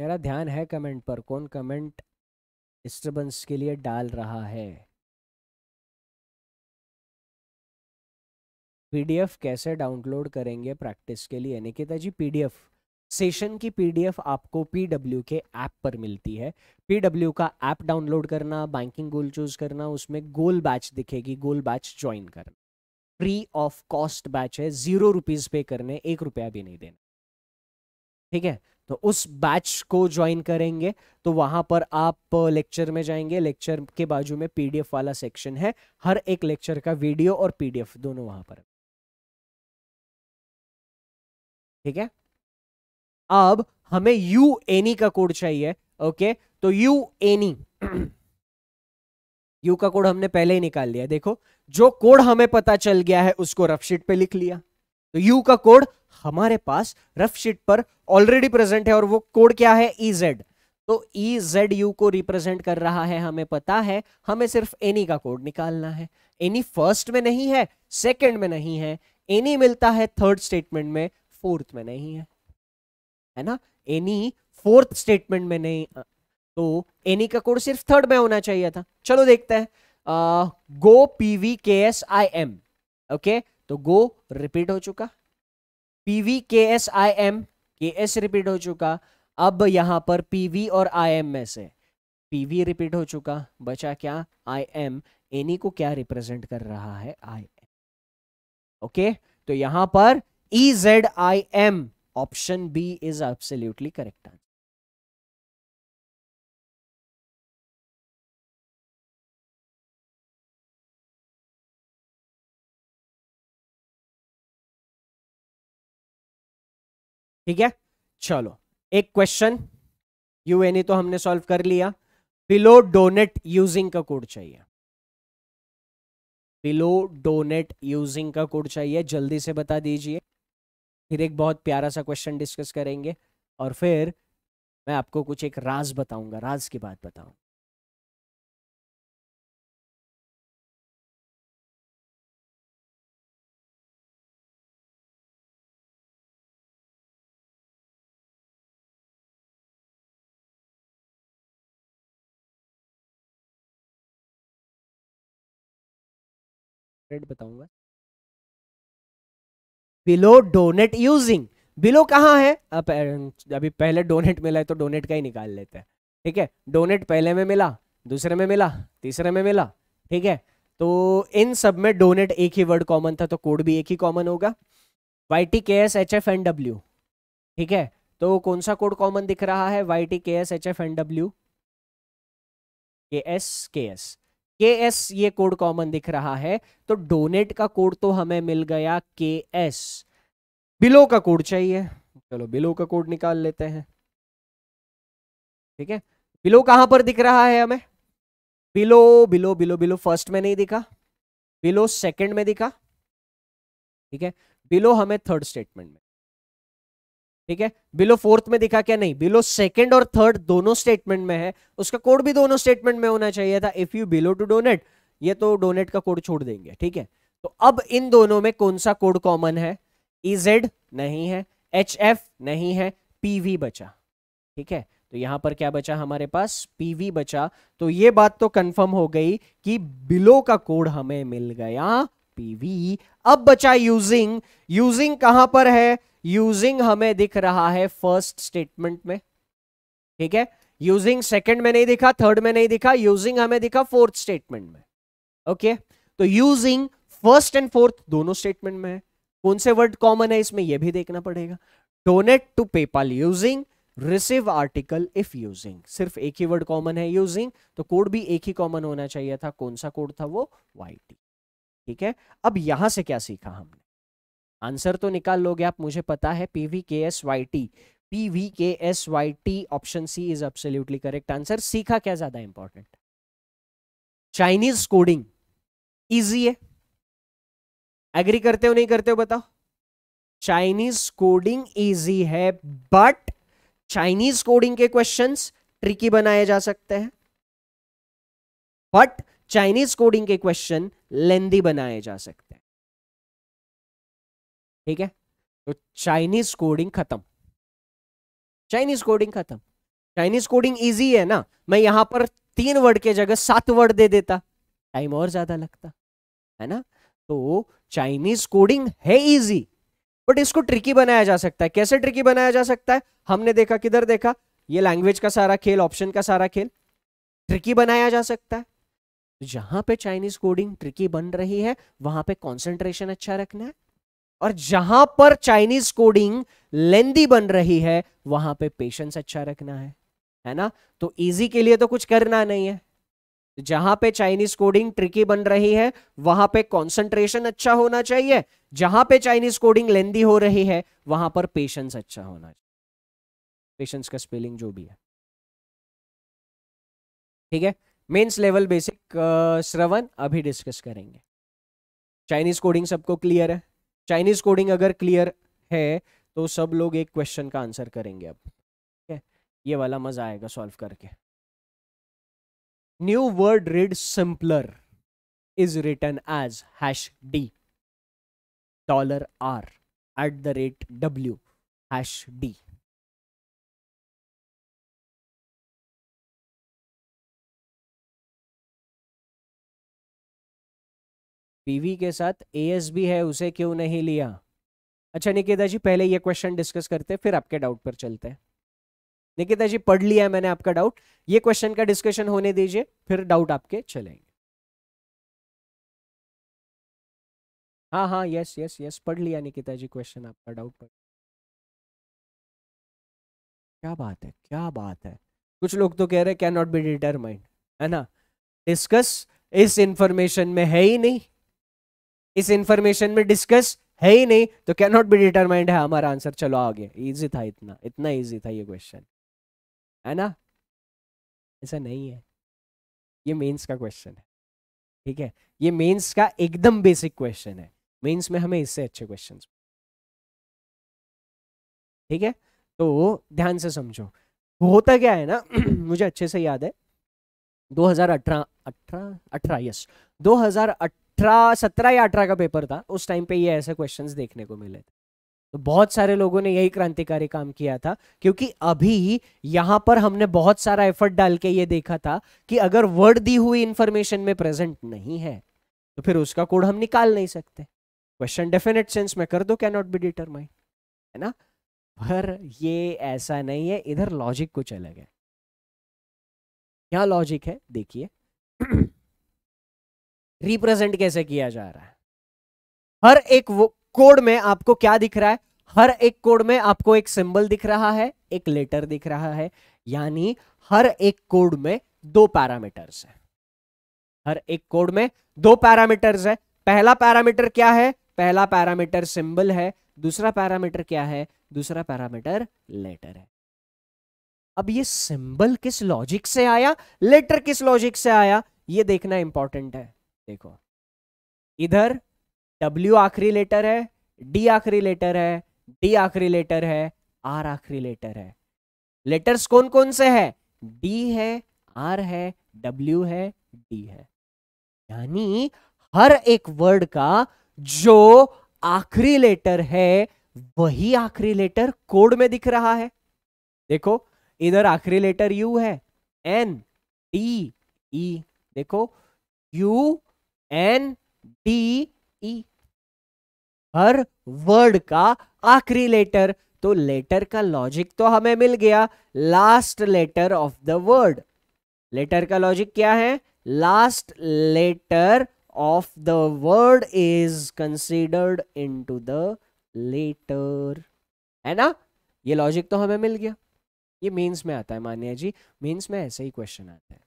मेरा ध्यान है कमेंट पर कौन कमेंट डिस्टर्बेंस के लिए डाल रहा है पीडीएफ कैसे डाउनलोड करेंगे प्रैक्टिस के लिए निकिता जी पीडीएफ सेशन की पीडीएफ आपको पीडब्ल्यू के ऐप पर मिलती है पीडब्ल्यू का ऐप डाउनलोड करना बैंकिंग गोल चूज करना उसमें गोल बैच दिखेगी गोल बैच ज्वाइन करना फ्री ऑफ कॉस्ट बैच है जीरो रुपीज पे करने एक रुपया भी नहीं देना ठीक है तो उस बैच को ज्वाइन करेंगे तो वहां पर आप लेक्चर में जाएंगे लेक्चर के बाजू में पीडीएफ वाला सेक्शन है हर एक लेक्चर का वीडियो और पीडीएफ दोनों वहां पर ठीक है अब हमें यू एनी e का कोड चाहिए ओके तो यू एनी यू का कोड हमने पहले ही निकाल लिया देखो जो कोड हमें पता चल गया है उसको रफशीट पे लिख लिया तो यू का कोड हमारे पास रफ शीट पर ऑलरेडी प्रेजेंट है और वो कोड क्या है ई e जेड तो ई जेड यू को रिप्रेजेंट कर रहा है हमें पता है हमें सिर्फ एनी का कोड निकालना है एनी फर्स्ट में नहीं है सेकेंड में नहीं है एनी मिलता है थर्ड स्टेटमेंट में फोर्थ में नहीं है है ना एनी फोर्थ स्टेटमेंट में नहीं तो एनी का कोड सिर्फ थर्ड में होना चाहिए था चलो देखते हैं go PV K S I M okay तो गो रिपीट हो चुका P V K S I M K S repeat हो चुका अब यहां पर पी वी और आई एम में से पी वी रिपीट हो चुका बचा क्या आई एम एनी को क्या रिप्रेजेंट कर रहा है आई एम ओके तो यहां पर E Z I M option B is absolutely correct answer ठीक है चलो एक क्वेश्चन यू एन ई तो हमने सॉल्व कर लिया बिलो डोनेट यूजिंग का कोड चाहिए बिलो डोनेट यूजिंग का कोड चाहिए जल्दी से बता दीजिए फिर एक बहुत प्यारा सा क्वेश्चन डिस्कस करेंगे और फिर मैं आपको कुछ एक राज बताऊंगा राज की बात बताऊंगा हंड्रेड बताऊंगा बिलो डोनेट यूजिंग बिलो कहाँ है अब अभी पहले डोनेट मिला है तो डोनेट का ही निकाल लेते हैं ठीक है डोनेट पहले में मिला दूसरे में मिला तीसरे में मिला ठीक है तो इन सब में डोनेट एक ही वर्ड कॉमन था तो कोड भी एक ही कॉमन होगा Y T K S H F N W ठीक है तो कौन सा कोड कॉमन दिख रहा है Y T K S H F N W K S K S K S ये कोड कॉमन दिख रहा है तो डोनेट का कोड तो हमें मिल गया के एस बिलो का कोड चाहिए चलो बिलो का कोड निकाल लेते हैं ठीक है बिलो कहां पर दिख रहा है हमें below below below below first में नहीं दिखा बिलो सेकंड में दिखा ठीक है बिलो हमें थर्ड स्टेटमेंट में ठीक है बिलो फोर्थ में दिखा क्या नहीं बिलो सेकेंड और थर्ड दोनों स्टेटमेंट में है उसका कोड भी दोनों स्टेटमेंट में होना चाहिए था if you below to donate ये तो डोनेट का कोड छोड़ देंगे ठीक है तो अब इन दोनों में कौन सा कोड कॉमन है इजेड e नहीं है एच एफ नहीं है पीवी बचा ठीक है तो यहां पर क्या बचा हमारे पास पीवी बचा तो ये बात तो कंफर्म हो गई कि बिलो का कोड हमें मिल गया पीवी अब बचा यूजिंग यूजिंग कहां पर है यूजिंग हमें दिख रहा है फर्स्ट स्टेटमेंट में ठीक है यूजिंग सेकंड में नहीं दिखा थर्ड में नहीं दिखा यूजिंग हमें दिखा फोर्थ स्टेटमेंट में ओके okay? तो यूजिंग फर्स्ट एंड फोर्थ दोनों स्टेटमेंट में है कौन से वर्ड कॉमन है इसमें यह भी देखना पड़ेगा donate to PayPal using receive article if using सिर्फ एक ही वर्ड कॉमन है यूजिंग तो कोड भी एक ही कॉमन होना चाहिए था कौन सा कोड था वो वाई ठीक है अब यहां से क्या सीखा हमने आंसर तो निकाल लोगे आप मुझे पता है P V K S Y T P V K S Y T option C is absolutely correct answer सीखा क्या ज्यादा इंपॉर्टेंट चाइनीज कोडिंग इजी है एग्री करते हो नहीं करते हो बताओ चाइनीज कोडिंग इजी है बट चाइनीज कोडिंग के क्वेश्चन ट्रिकी बनाए जा सकते हैं बट चाइनीज कोडिंग के क्वेश्चन लेंदी बनाए जा सकते हैं ठीक है तो चाइनीज कोडिंग खत्म चाइनीज कोडिंग खत्म चाइनीज कोडिंग इजी है ना मैं यहां पर तीन वर्ड के जगह सात वर्ड दे देता टाइम और ज्यादा लगता है ना तो चाइनीज कोडिंग है इजी बट इसको ट्रिकी बनाया जा सकता है कैसे ट्रिकी बनाया जा सकता है हमने देखा किधर देखा ये लैंग्वेज का सारा खेल ऑप्शन का सारा खेल ट्रिकी बनाया जा सकता है तो जहां पे चाइनीज कोडिंग ट्रिकी बन रही है वहां पे कंसंट्रेशन अच्छा रखना है और जहां पर चाइनीज कोडिंग लेंदी बन रही है वहां पे पेशेंस अच्छा रखना है है ना तो इजी के लिए तो कुछ करना नहीं है जहां पे चाइनीज कोडिंग ट्रिकी बन रही है वहां पे कंसंट्रेशन अच्छा होना चाहिए जहां पे चाइनीज कोडिंग लेंदी हो रही है वहां पर पेशेंस अच्छा होना चाहिए पेशेंस का स्पेलिंग जो भी है ठीक है मेंस लेवल बेसिक श्रवण अभी डिस्कस करेंगे चाइनीज कोडिंग सबको क्लियर है चाइनीज कोडिंग अगर क्लियर है तो सब लोग एक क्वेश्चन का आंसर करेंगे अब ठीक है ये वाला मजा आएगा सॉल्व करके new word read simpler is written as hash D dollar R at the rate W hash D PV के साथ भी है उसे क्यों नहीं लिया अच्छा निकिता जी पहले ये क्वेश्चन डिस्कस करते फिर आपके डाउट पर चलते हैं निकिता जी पढ़ लिया मैंने आपका डाउट ये क्वेश्चन का डिस्कशन होने दीजिए फिर डाउट आपके चलेंगे हाँ हाँ यस यस यस पढ़ लिया निकिता जी क्वेश्चन आपका डाउट पढ़ क्या बात है क्या बात है कुछ लोग तो कह रहे हैं कैन नॉट बी डिटरमाइंड है ना डिस्कस इस इंफॉर्मेशन में है ही नहीं इस इंफॉर्मेशन में डिस्कस है ही नहीं तो कैन नॉट बी डिटरमाइंड है हमारा आंसर चलो आगे इजी था इतना इतना इजी था ये क्वेश्चन है ना ऐसा नहीं है ये मेंस का क्वेश्चन है ठीक है ये मेंस का एकदम बेसिक क्वेश्चन है मेंस में हमें इससे अच्छे क्वेश्चन ठीक है तो ध्यान से समझो होता क्या है ना मुझे अच्छे से याद है दो हजार अठारह अठारह अठारह यस 2018 अठारह सत्रह या अठारह का पेपर था उस टाइम पे ये ऐसे क्वेश्चन देखने को मिले थे तो बहुत सारे लोगों ने यही क्रांतिकारी काम किया था क्योंकि अभी यहां पर हमने बहुत सारा एफर्ट डाल के ये देखा था कि अगर वर्ड दी हुई इंफॉर्मेशन में प्रेजेंट नहीं है तो फिर उसका कोड हम निकाल नहीं सकते क्वेश्चन डेफिनेट सेंस में कर दो कैन नॉट बी डिटरमाइन है ना पर ये ऐसा नहीं है इधर लॉजिक कुछ अलग है क्या लॉजिक है देखिए रिप्रेजेंट कैसे किया जा रहा है हर एक कोड में आपको क्या दिख रहा है हर एक कोड में आपको एक सिंबल दिख रहा है एक लेटर दिख रहा है यानी हर एक कोड में दो पैरामीटर्स है हर एक कोड में दो पैरामीटर्स है पहला पैरामीटर क्या है पहला पैरामीटर सिंबल है दूसरा पैरामीटर क्या है दूसरा पैरामीटर लेटर है अब ये सिंबल किस लॉजिक से आया लेटर किस लॉजिक से आया ये देखना इंपॉर्टेंट है देखो इधर डब्ल्यू आखिरी लेटर है डी आखिरी लेटर है डी आखिरी लेटर है आर आखिरी लेटर है लेटर्स कौन कौन से है डी है आर है डब्ल्यू है डी है यानी हर एक वर्ड का जो आखिरी लेटर है वही आखिरी लेटर कोड में दिख रहा है देखो इधर आखिरी लेटर यू है एन टी ई देखो यू एन डी ई हर वर्ड का आखिरी लेटर तो लेटर का लॉजिक तो हमें मिल गया last letter of the word letter का लॉजिक क्या है last letter of the word is considered into the letter है ना ये लॉजिक तो हमें मिल गया ये मेंस में आता है मानिया जी मेंस में ऐसे ही क्वेश्चन आता है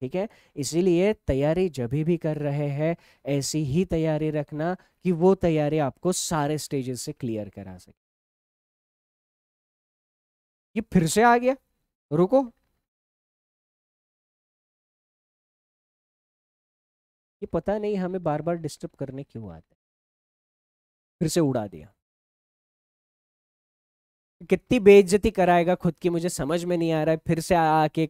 ठीक है इसीलिए तैयारी जब भी कर रहे हैं ऐसी ही तैयारी रखना कि वो तैयारी आपको सारे स्टेजेस से क्लियर करा सके ये फिर से आ गया रुको ये पता नहीं हमें बार बार डिस्टर्ब करने क्यों आते है फिर से उड़ा दिया कितनी बेइज्जती कराएगा खुद की मुझे समझ में नहीं आ रहा है फिर से आके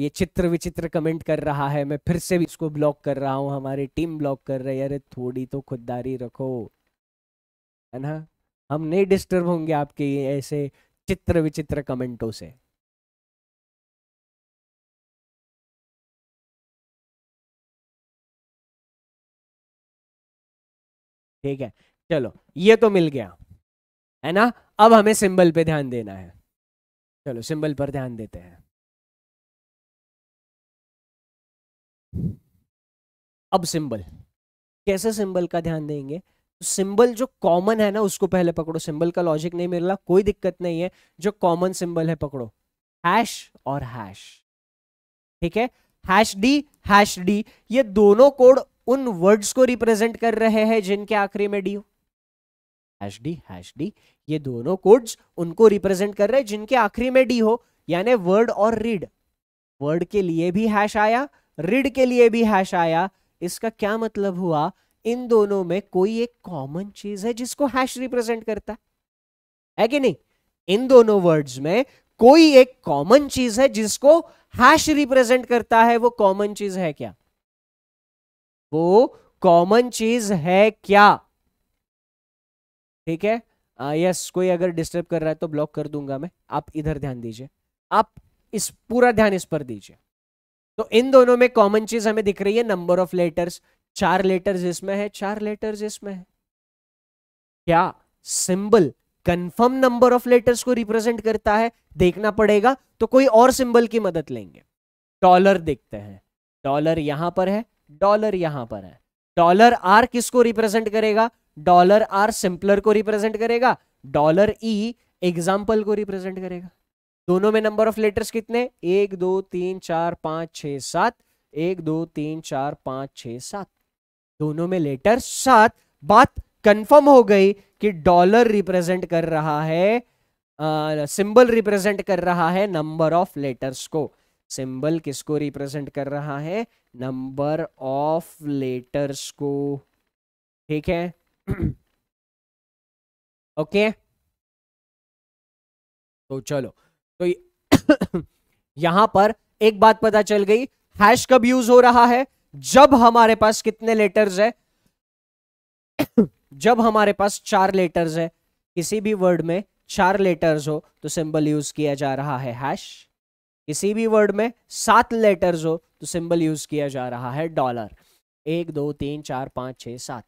ये चित्र विचित्र कमेंट कर रहा है मैं फिर से भी इसको ब्लॉक कर रहा हूँ हमारी टीम ब्लॉक कर रही है अरे थोड़ी तो खुददारी रखो है ना हम नहीं डिस्टर्ब होंगे आपके ऐसे चित्र विचित्र कमेंटों से ठीक है चलो ये तो मिल गया है ना अब हमें सिंबल पे ध्यान देना है चलो सिंबल पर ध्यान देते हैं अब सिंबल कैसे सिंबल का ध्यान देंगे तो सिंबल जो कॉमन है ना उसको पहले पकड़ो सिंबल का लॉजिक नहीं मिल रहा कोई दिक्कत नहीं है जो कॉमन सिंबल है पकड़ो हैश और हैश ठीक है हैश डी हैश डी ये दोनों कोड उन वर्ड्स को रिप्रेजेंट कर रहे हैं जिनके आखिरी में डी हो हैश डी हैश डी ये दोनों कोड्स उनको रिप्रेजेंट कर रहे हैं जिनके आखिरी में डी हो यानी वर्ड और रीड वर्ड के लिए भी हैश आया रिड के लिए भी हैश आया इसका क्या मतलब हुआ इन दोनों में कोई एक कॉमन चीज है जिसको हैश रिप्रेजेंट करता है है कि नहीं इन दोनों वर्ड्स में कोई एक कॉमन चीज है जिसको हैश रिप्रेजेंट करता है वो कॉमन चीज है क्या वो कॉमन चीज है क्या ठीक है यस कोई अगर डिस्टर्ब कर रहा है तो ब्लॉक कर दूंगा मैं आप इधर ध्यान दीजिए आप इस पूरा ध्यान इस पर दीजिए तो इन दोनों में कॉमन चीज हमें दिख रही है नंबर ऑफ लेटर्स चार लेटर्स इसमें है चार लेटर्स इसमें है क्या symbol confirm number of letters को रिप्रेजेंट करता है देखना पड़ेगा तो कोई और सिंबल की मदद लेंगे डॉलर देखते हैं डॉलर यहां पर है डॉलर यहां पर है डॉलर आर किसको रिप्रेजेंट करेगा डॉलर आर सिंपलर को रिप्रेजेंट करेगा डॉलर ई एग्जाम्पल को रिप्रेजेंट करेगा दोनों में नंबर ऑफ लेटर्स कितने एक दो तीन चार पांच छ सात एक दो तीन चार पांच छ सात दोनों में लेटर सात बात कंफर्म हो गई कि डॉलर रिप्रेजेंट कर रहा है सिंबल uh, रिप्रेजेंट कर रहा है नंबर ऑफ लेटर्स को सिंबल किसको रिप्रेजेंट कर रहा है नंबर ऑफ लेटर्स को ठीक है ओके okay? तो चलो तो यहां पर एक बात पता चल गई हैश कब यूज हो रहा है जब हमारे पास कितने लेटर्स है जब हमारे पास चार लेटर्स है किसी भी वर्ड में चार लेटर्स हो तो सिंबल यूज किया जा रहा है हैश किसी भी वर्ड में सात लेटर्स हो तो सिंबल यूज किया जा रहा है डॉलर एक दो तीन चार पांच छह सात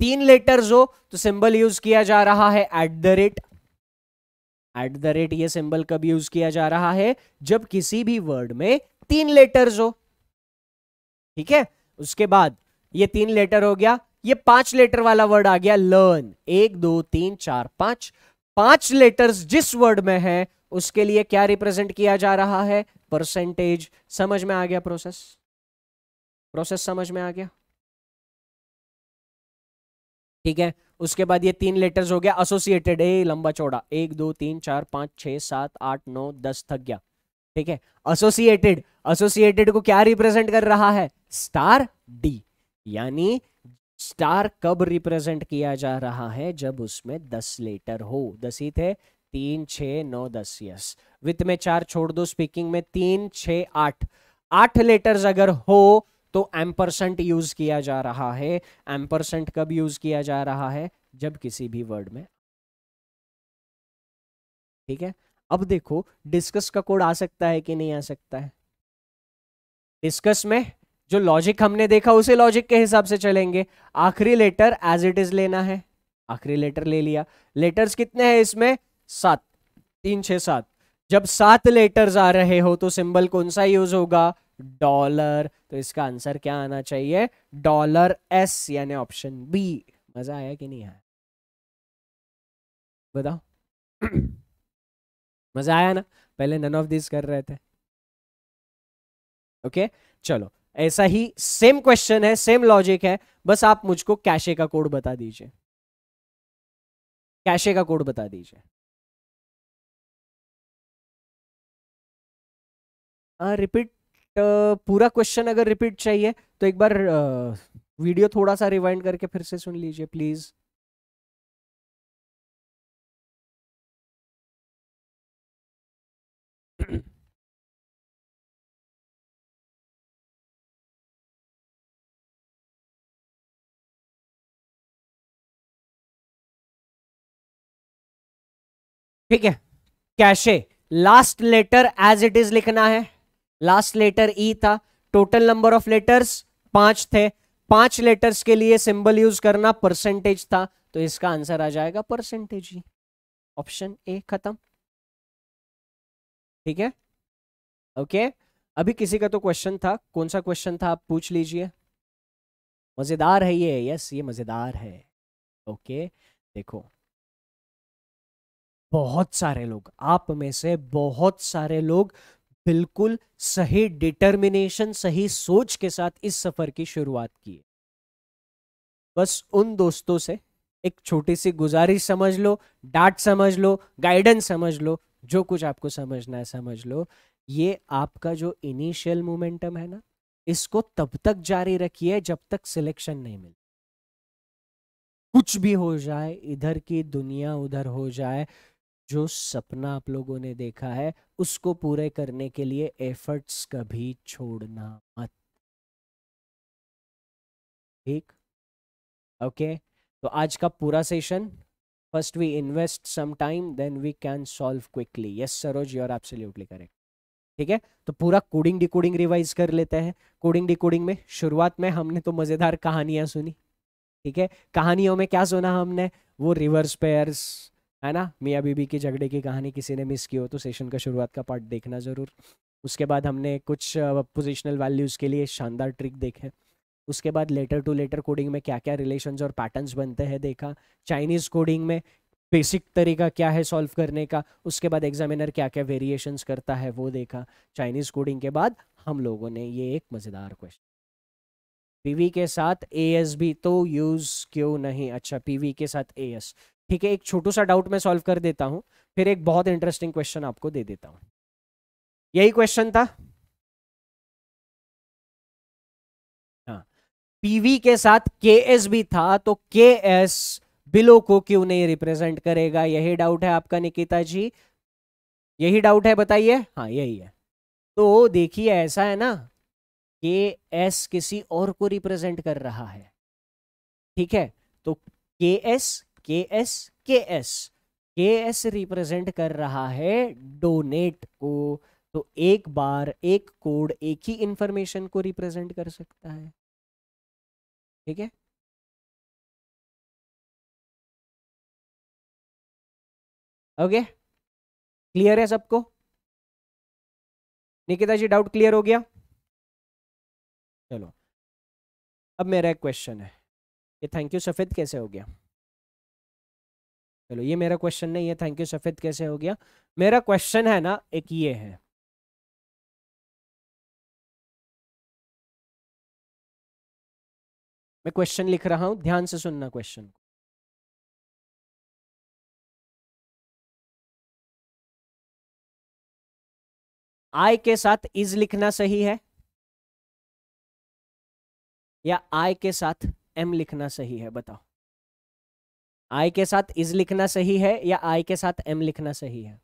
तीन लेटर्स हो तो सिंबल यूज किया जा रहा है at the rate at the rate ये सिंबल कब यूज किया जा रहा है जब किसी भी वर्ड में तीन लेटर्स हो ठीक है उसके बाद ये तीन लेटर हो गया ये पांच लेटर वाला वर्ड आ गया लर्न एक दो तीन चार पांच पांच लेटर्स जिस वर्ड में है उसके लिए क्या रिप्रेजेंट किया जा रहा है परसेंटेज समझ में आ गया प्रोसेस प्रोसेस समझ में आ गया ठीक है उसके बाद ये तीन लेटर्स हो गया एसोसिएटेड ए लंबा चौड़ा एक दो तीन चार पांच छह सात आठ नौ दस थक गया ठीक है एसोसिएटेड एसोसिएटेड को क्या रिप्रेजेंट कर रहा है स्टार डी यानी स्टार कब रिप्रेजेंट किया जा रहा है जब उसमें दस लेटर हो दस ही थे तीन छ नौ दस यस विथ में चार छोड़ दो स्पीकिंग में तीन छ आठ आठ लेटर्स अगर हो तो एम्परसेंट यूज़ किया जा रहा है एम्परसेंट कब यूज़ किया जा रहा है जब किसी भी वर्ड में ठीक है अब देखो डिस्कस का कोड आ सकता है कि नहीं आ सकता है डिस्कस में जो लॉजिक हमने देखा उसे लॉजिक के हिसाब से चलेंगे आखिरी लेटर एज इट इज लेना है आखिरी लेटर ले लिया लेटर्स कितने हैं इसमें सात तीन छह सात जब सात लेटर्स आ रहे हो तो सिंबल कौन सा यूज होगा डॉलर तो इसका आंसर क्या आना चाहिए डॉलर एस यानी ऑप्शन बी मजा आया कि नहीं आया बताओ मजा आया ना पहले नन ऑफ दिस कर रहे थे ओके okay? चलो ऐसा ही सेम क्वेश्चन है सेम लॉजिक है बस आप मुझको कैशे का कोड बता दीजिए कैशे का कोड बता दीजिए रिपीट हाँ, तो पूरा क्वेश्चन अगर रिपीट चाहिए तो एक बार वीडियो थोड़ा सा रिवाइंड करके फिर से सुन लीजिए प्लीज़ ठीक है कैशे last letter as it is लिखना है लास्ट लेटर ई था टोटल नंबर ऑफ लेटर्स पांच थे पांच लेटर्स के लिए सिंबल यूज करना परसेंटेज था तो इसका आंसर आ जाएगा परसेंटेज ही ऑप्शन ए खत्म ठीक है ओके okay. अभी किसी का तो क्वेश्चन था कौन सा क्वेश्चन था आप पूछ लीजिए मजेदार है ये यस ये मजेदार है ओके okay. देखो बहुत सारे लोग आप में से बहुत सारे लोग बिल्कुल सही डिटर्मिनेशन सही सोच के साथ इस सफ़र की शुरुआत की है बस उन दोस्तों से एक छोटी सी गुजारिश समझ लो डांट समझ लो गाइडेंस समझ लो जो कुछ आपको समझना है समझ लो ये आपका जो इनिशियल मोमेंटम है ना इसको तब तक जारी रखिए जब तक सिलेक्शन नहीं मिले कुछ भी हो जाए इधर की दुनिया उधर हो जाए जो सपना आप लोगों ने देखा है उसको पूरे करने के लिए एफर्ट्स कभी छोड़ना मत ठीक ओके तो आज का पूरा session first we invest some time then we can solve quickly yes Saroj you are absolutely ठीक है तो पूरा कोडिंग डिकोडिंग रिवाइज कर लेते हैं कोडिंग डिकोडिंग में शुरुआत में हमने तो मजेदार कहानियां सुनी ठीक है कहानियों में क्या सुना हमने वो रिवर्स पेयर्स है ना मियाँ बीबी के झगड़े की कहानी किसी ने मिस की हो तो सेशन का शुरुआत का पार्ट देखना ज़रूर उसके बाद हमने कुछ पोजिशनल वैल्यूज़ के लिए शानदार ट्रिक देखे उसके बाद लेटर टू लेटर कोडिंग में क्या क्या रिलेशंस और पैटर्न्स बनते हैं देखा चाइनीज़ कोडिंग में बेसिक तरीका क्या है सॉल्व करने का उसके बाद एग्जामिनर क्या क्या वेरिएशंस करता है वो देखा चाइनीज़ कोडिंग के बाद हम लोगों ने ये एक मज़ेदार क्वेश्चन पीवी के साथ एस भी तो यूज़ क्यों नहीं अच्छा पीवी के साथ एएस ठीक है एक छोटू सा डाउट मैं सॉल्व कर देता हूँ फिर एक बहुत इंटरेस्टिंग क्वेश्चन आपको दे देता हूँ यही क्वेश्चन था हाँ पीवी के साथ के एस भी था तो के एस बिलो को क्यों नहीं रिप्रेजेंट करेगा यही डाउट है आपका निकिता जी यही डाउट है बताइए हाँ यही है तो देखिए ऐसा है ना के एस किसी और को रिप्रेजेंट कर रहा है ठीक है तो के S K S K S K S represent कर रहा है डोनेट को तो एक बार एक कोड एक ही इंफॉर्मेशन को रिप्रेजेंट कर सकता है ठीक है ओके क्लियर है सबको निकिता जी डाउट क्लियर हो गया चलो अब मेरा एक क्वेश्चन है ये थैंक यू सफ़ेद कैसे हो गया चलो ये मेरा क्वेश्चन नहीं है थैंक यू सफ़ेद कैसे हो गया मेरा क्वेश्चन है ना एक ये है मैं क्वेश्चन लिख रहा हूं ध्यान से सुनना क्वेश्चन को आय के साथ इज लिखना सही है या आय के साथ एम लिखना सही है बताओ आई के साथ इज लिखना सही है या आई के साथ एम लिखना सही है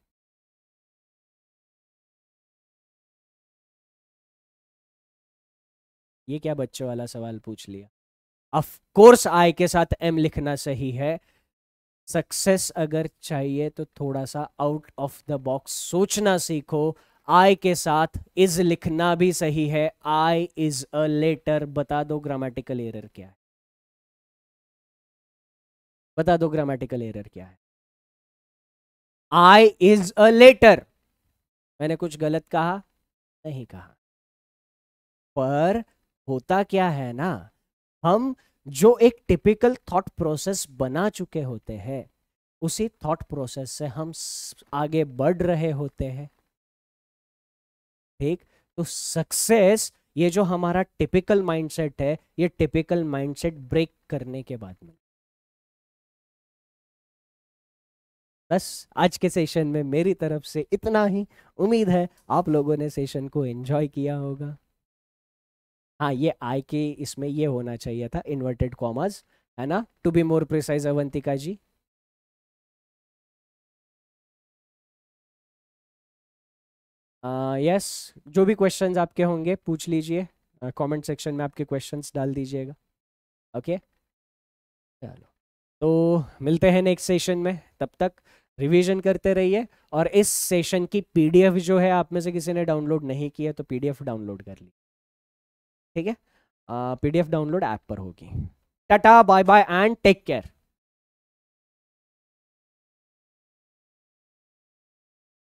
ये क्या बच्चों वाला सवाल पूछ लिया ऑफ कोर्स आई के साथ एम लिखना सही है सक्सेस अगर चाहिए तो थोड़ा सा आउट ऑफ द बॉक्स सोचना सीखो आई के साथ इज लिखना भी सही है आई इज अ लेटर बता दो ग्रामेटिकल एरर क्या है बता दो ग्रामेटिकल एरर क्या है आई इज अ लेटर मैंने कुछ गलत कहा नहीं कहा पर होता क्या है ना हम जो एक टिपिकल थॉट प्रोसेस बना चुके होते हैं उसी थॉट प्रोसेस से हम आगे बढ़ रहे होते हैं ठीक तो सक्सेस ये जो हमारा टिपिकल माइंडसेट है ये टिपिकल माइंडसेट ब्रेक करने के बाद में बस आज के सेशन में मेरी तरफ से इतना ही उम्मीद है आप लोगों ने सेशन को एंजॉय किया होगा हाँ ये आई के इसमें ये होना चाहिए था इन्वर्टेड कॉमर्स है ना to be more precise Avantika ji yes uh, yes, जो भी क्वेश्चंस आपके होंगे पूछ लीजिए कमेंट सेक्शन में आपके क्वेश्चंस डाल दीजिएगा ओके okay? चलो तो मिलते हैं नेक्स्ट सेशन में तब तक रिवीजन करते रहिए और इस सेशन की पीडीएफ जो है आप में से किसी ने डाउनलोड नहीं किया तो पीडीएफ डाउनलोड कर ली ठीक है पीडीएफ डाउनलोड ऐप पर होगी tata bye bye and take care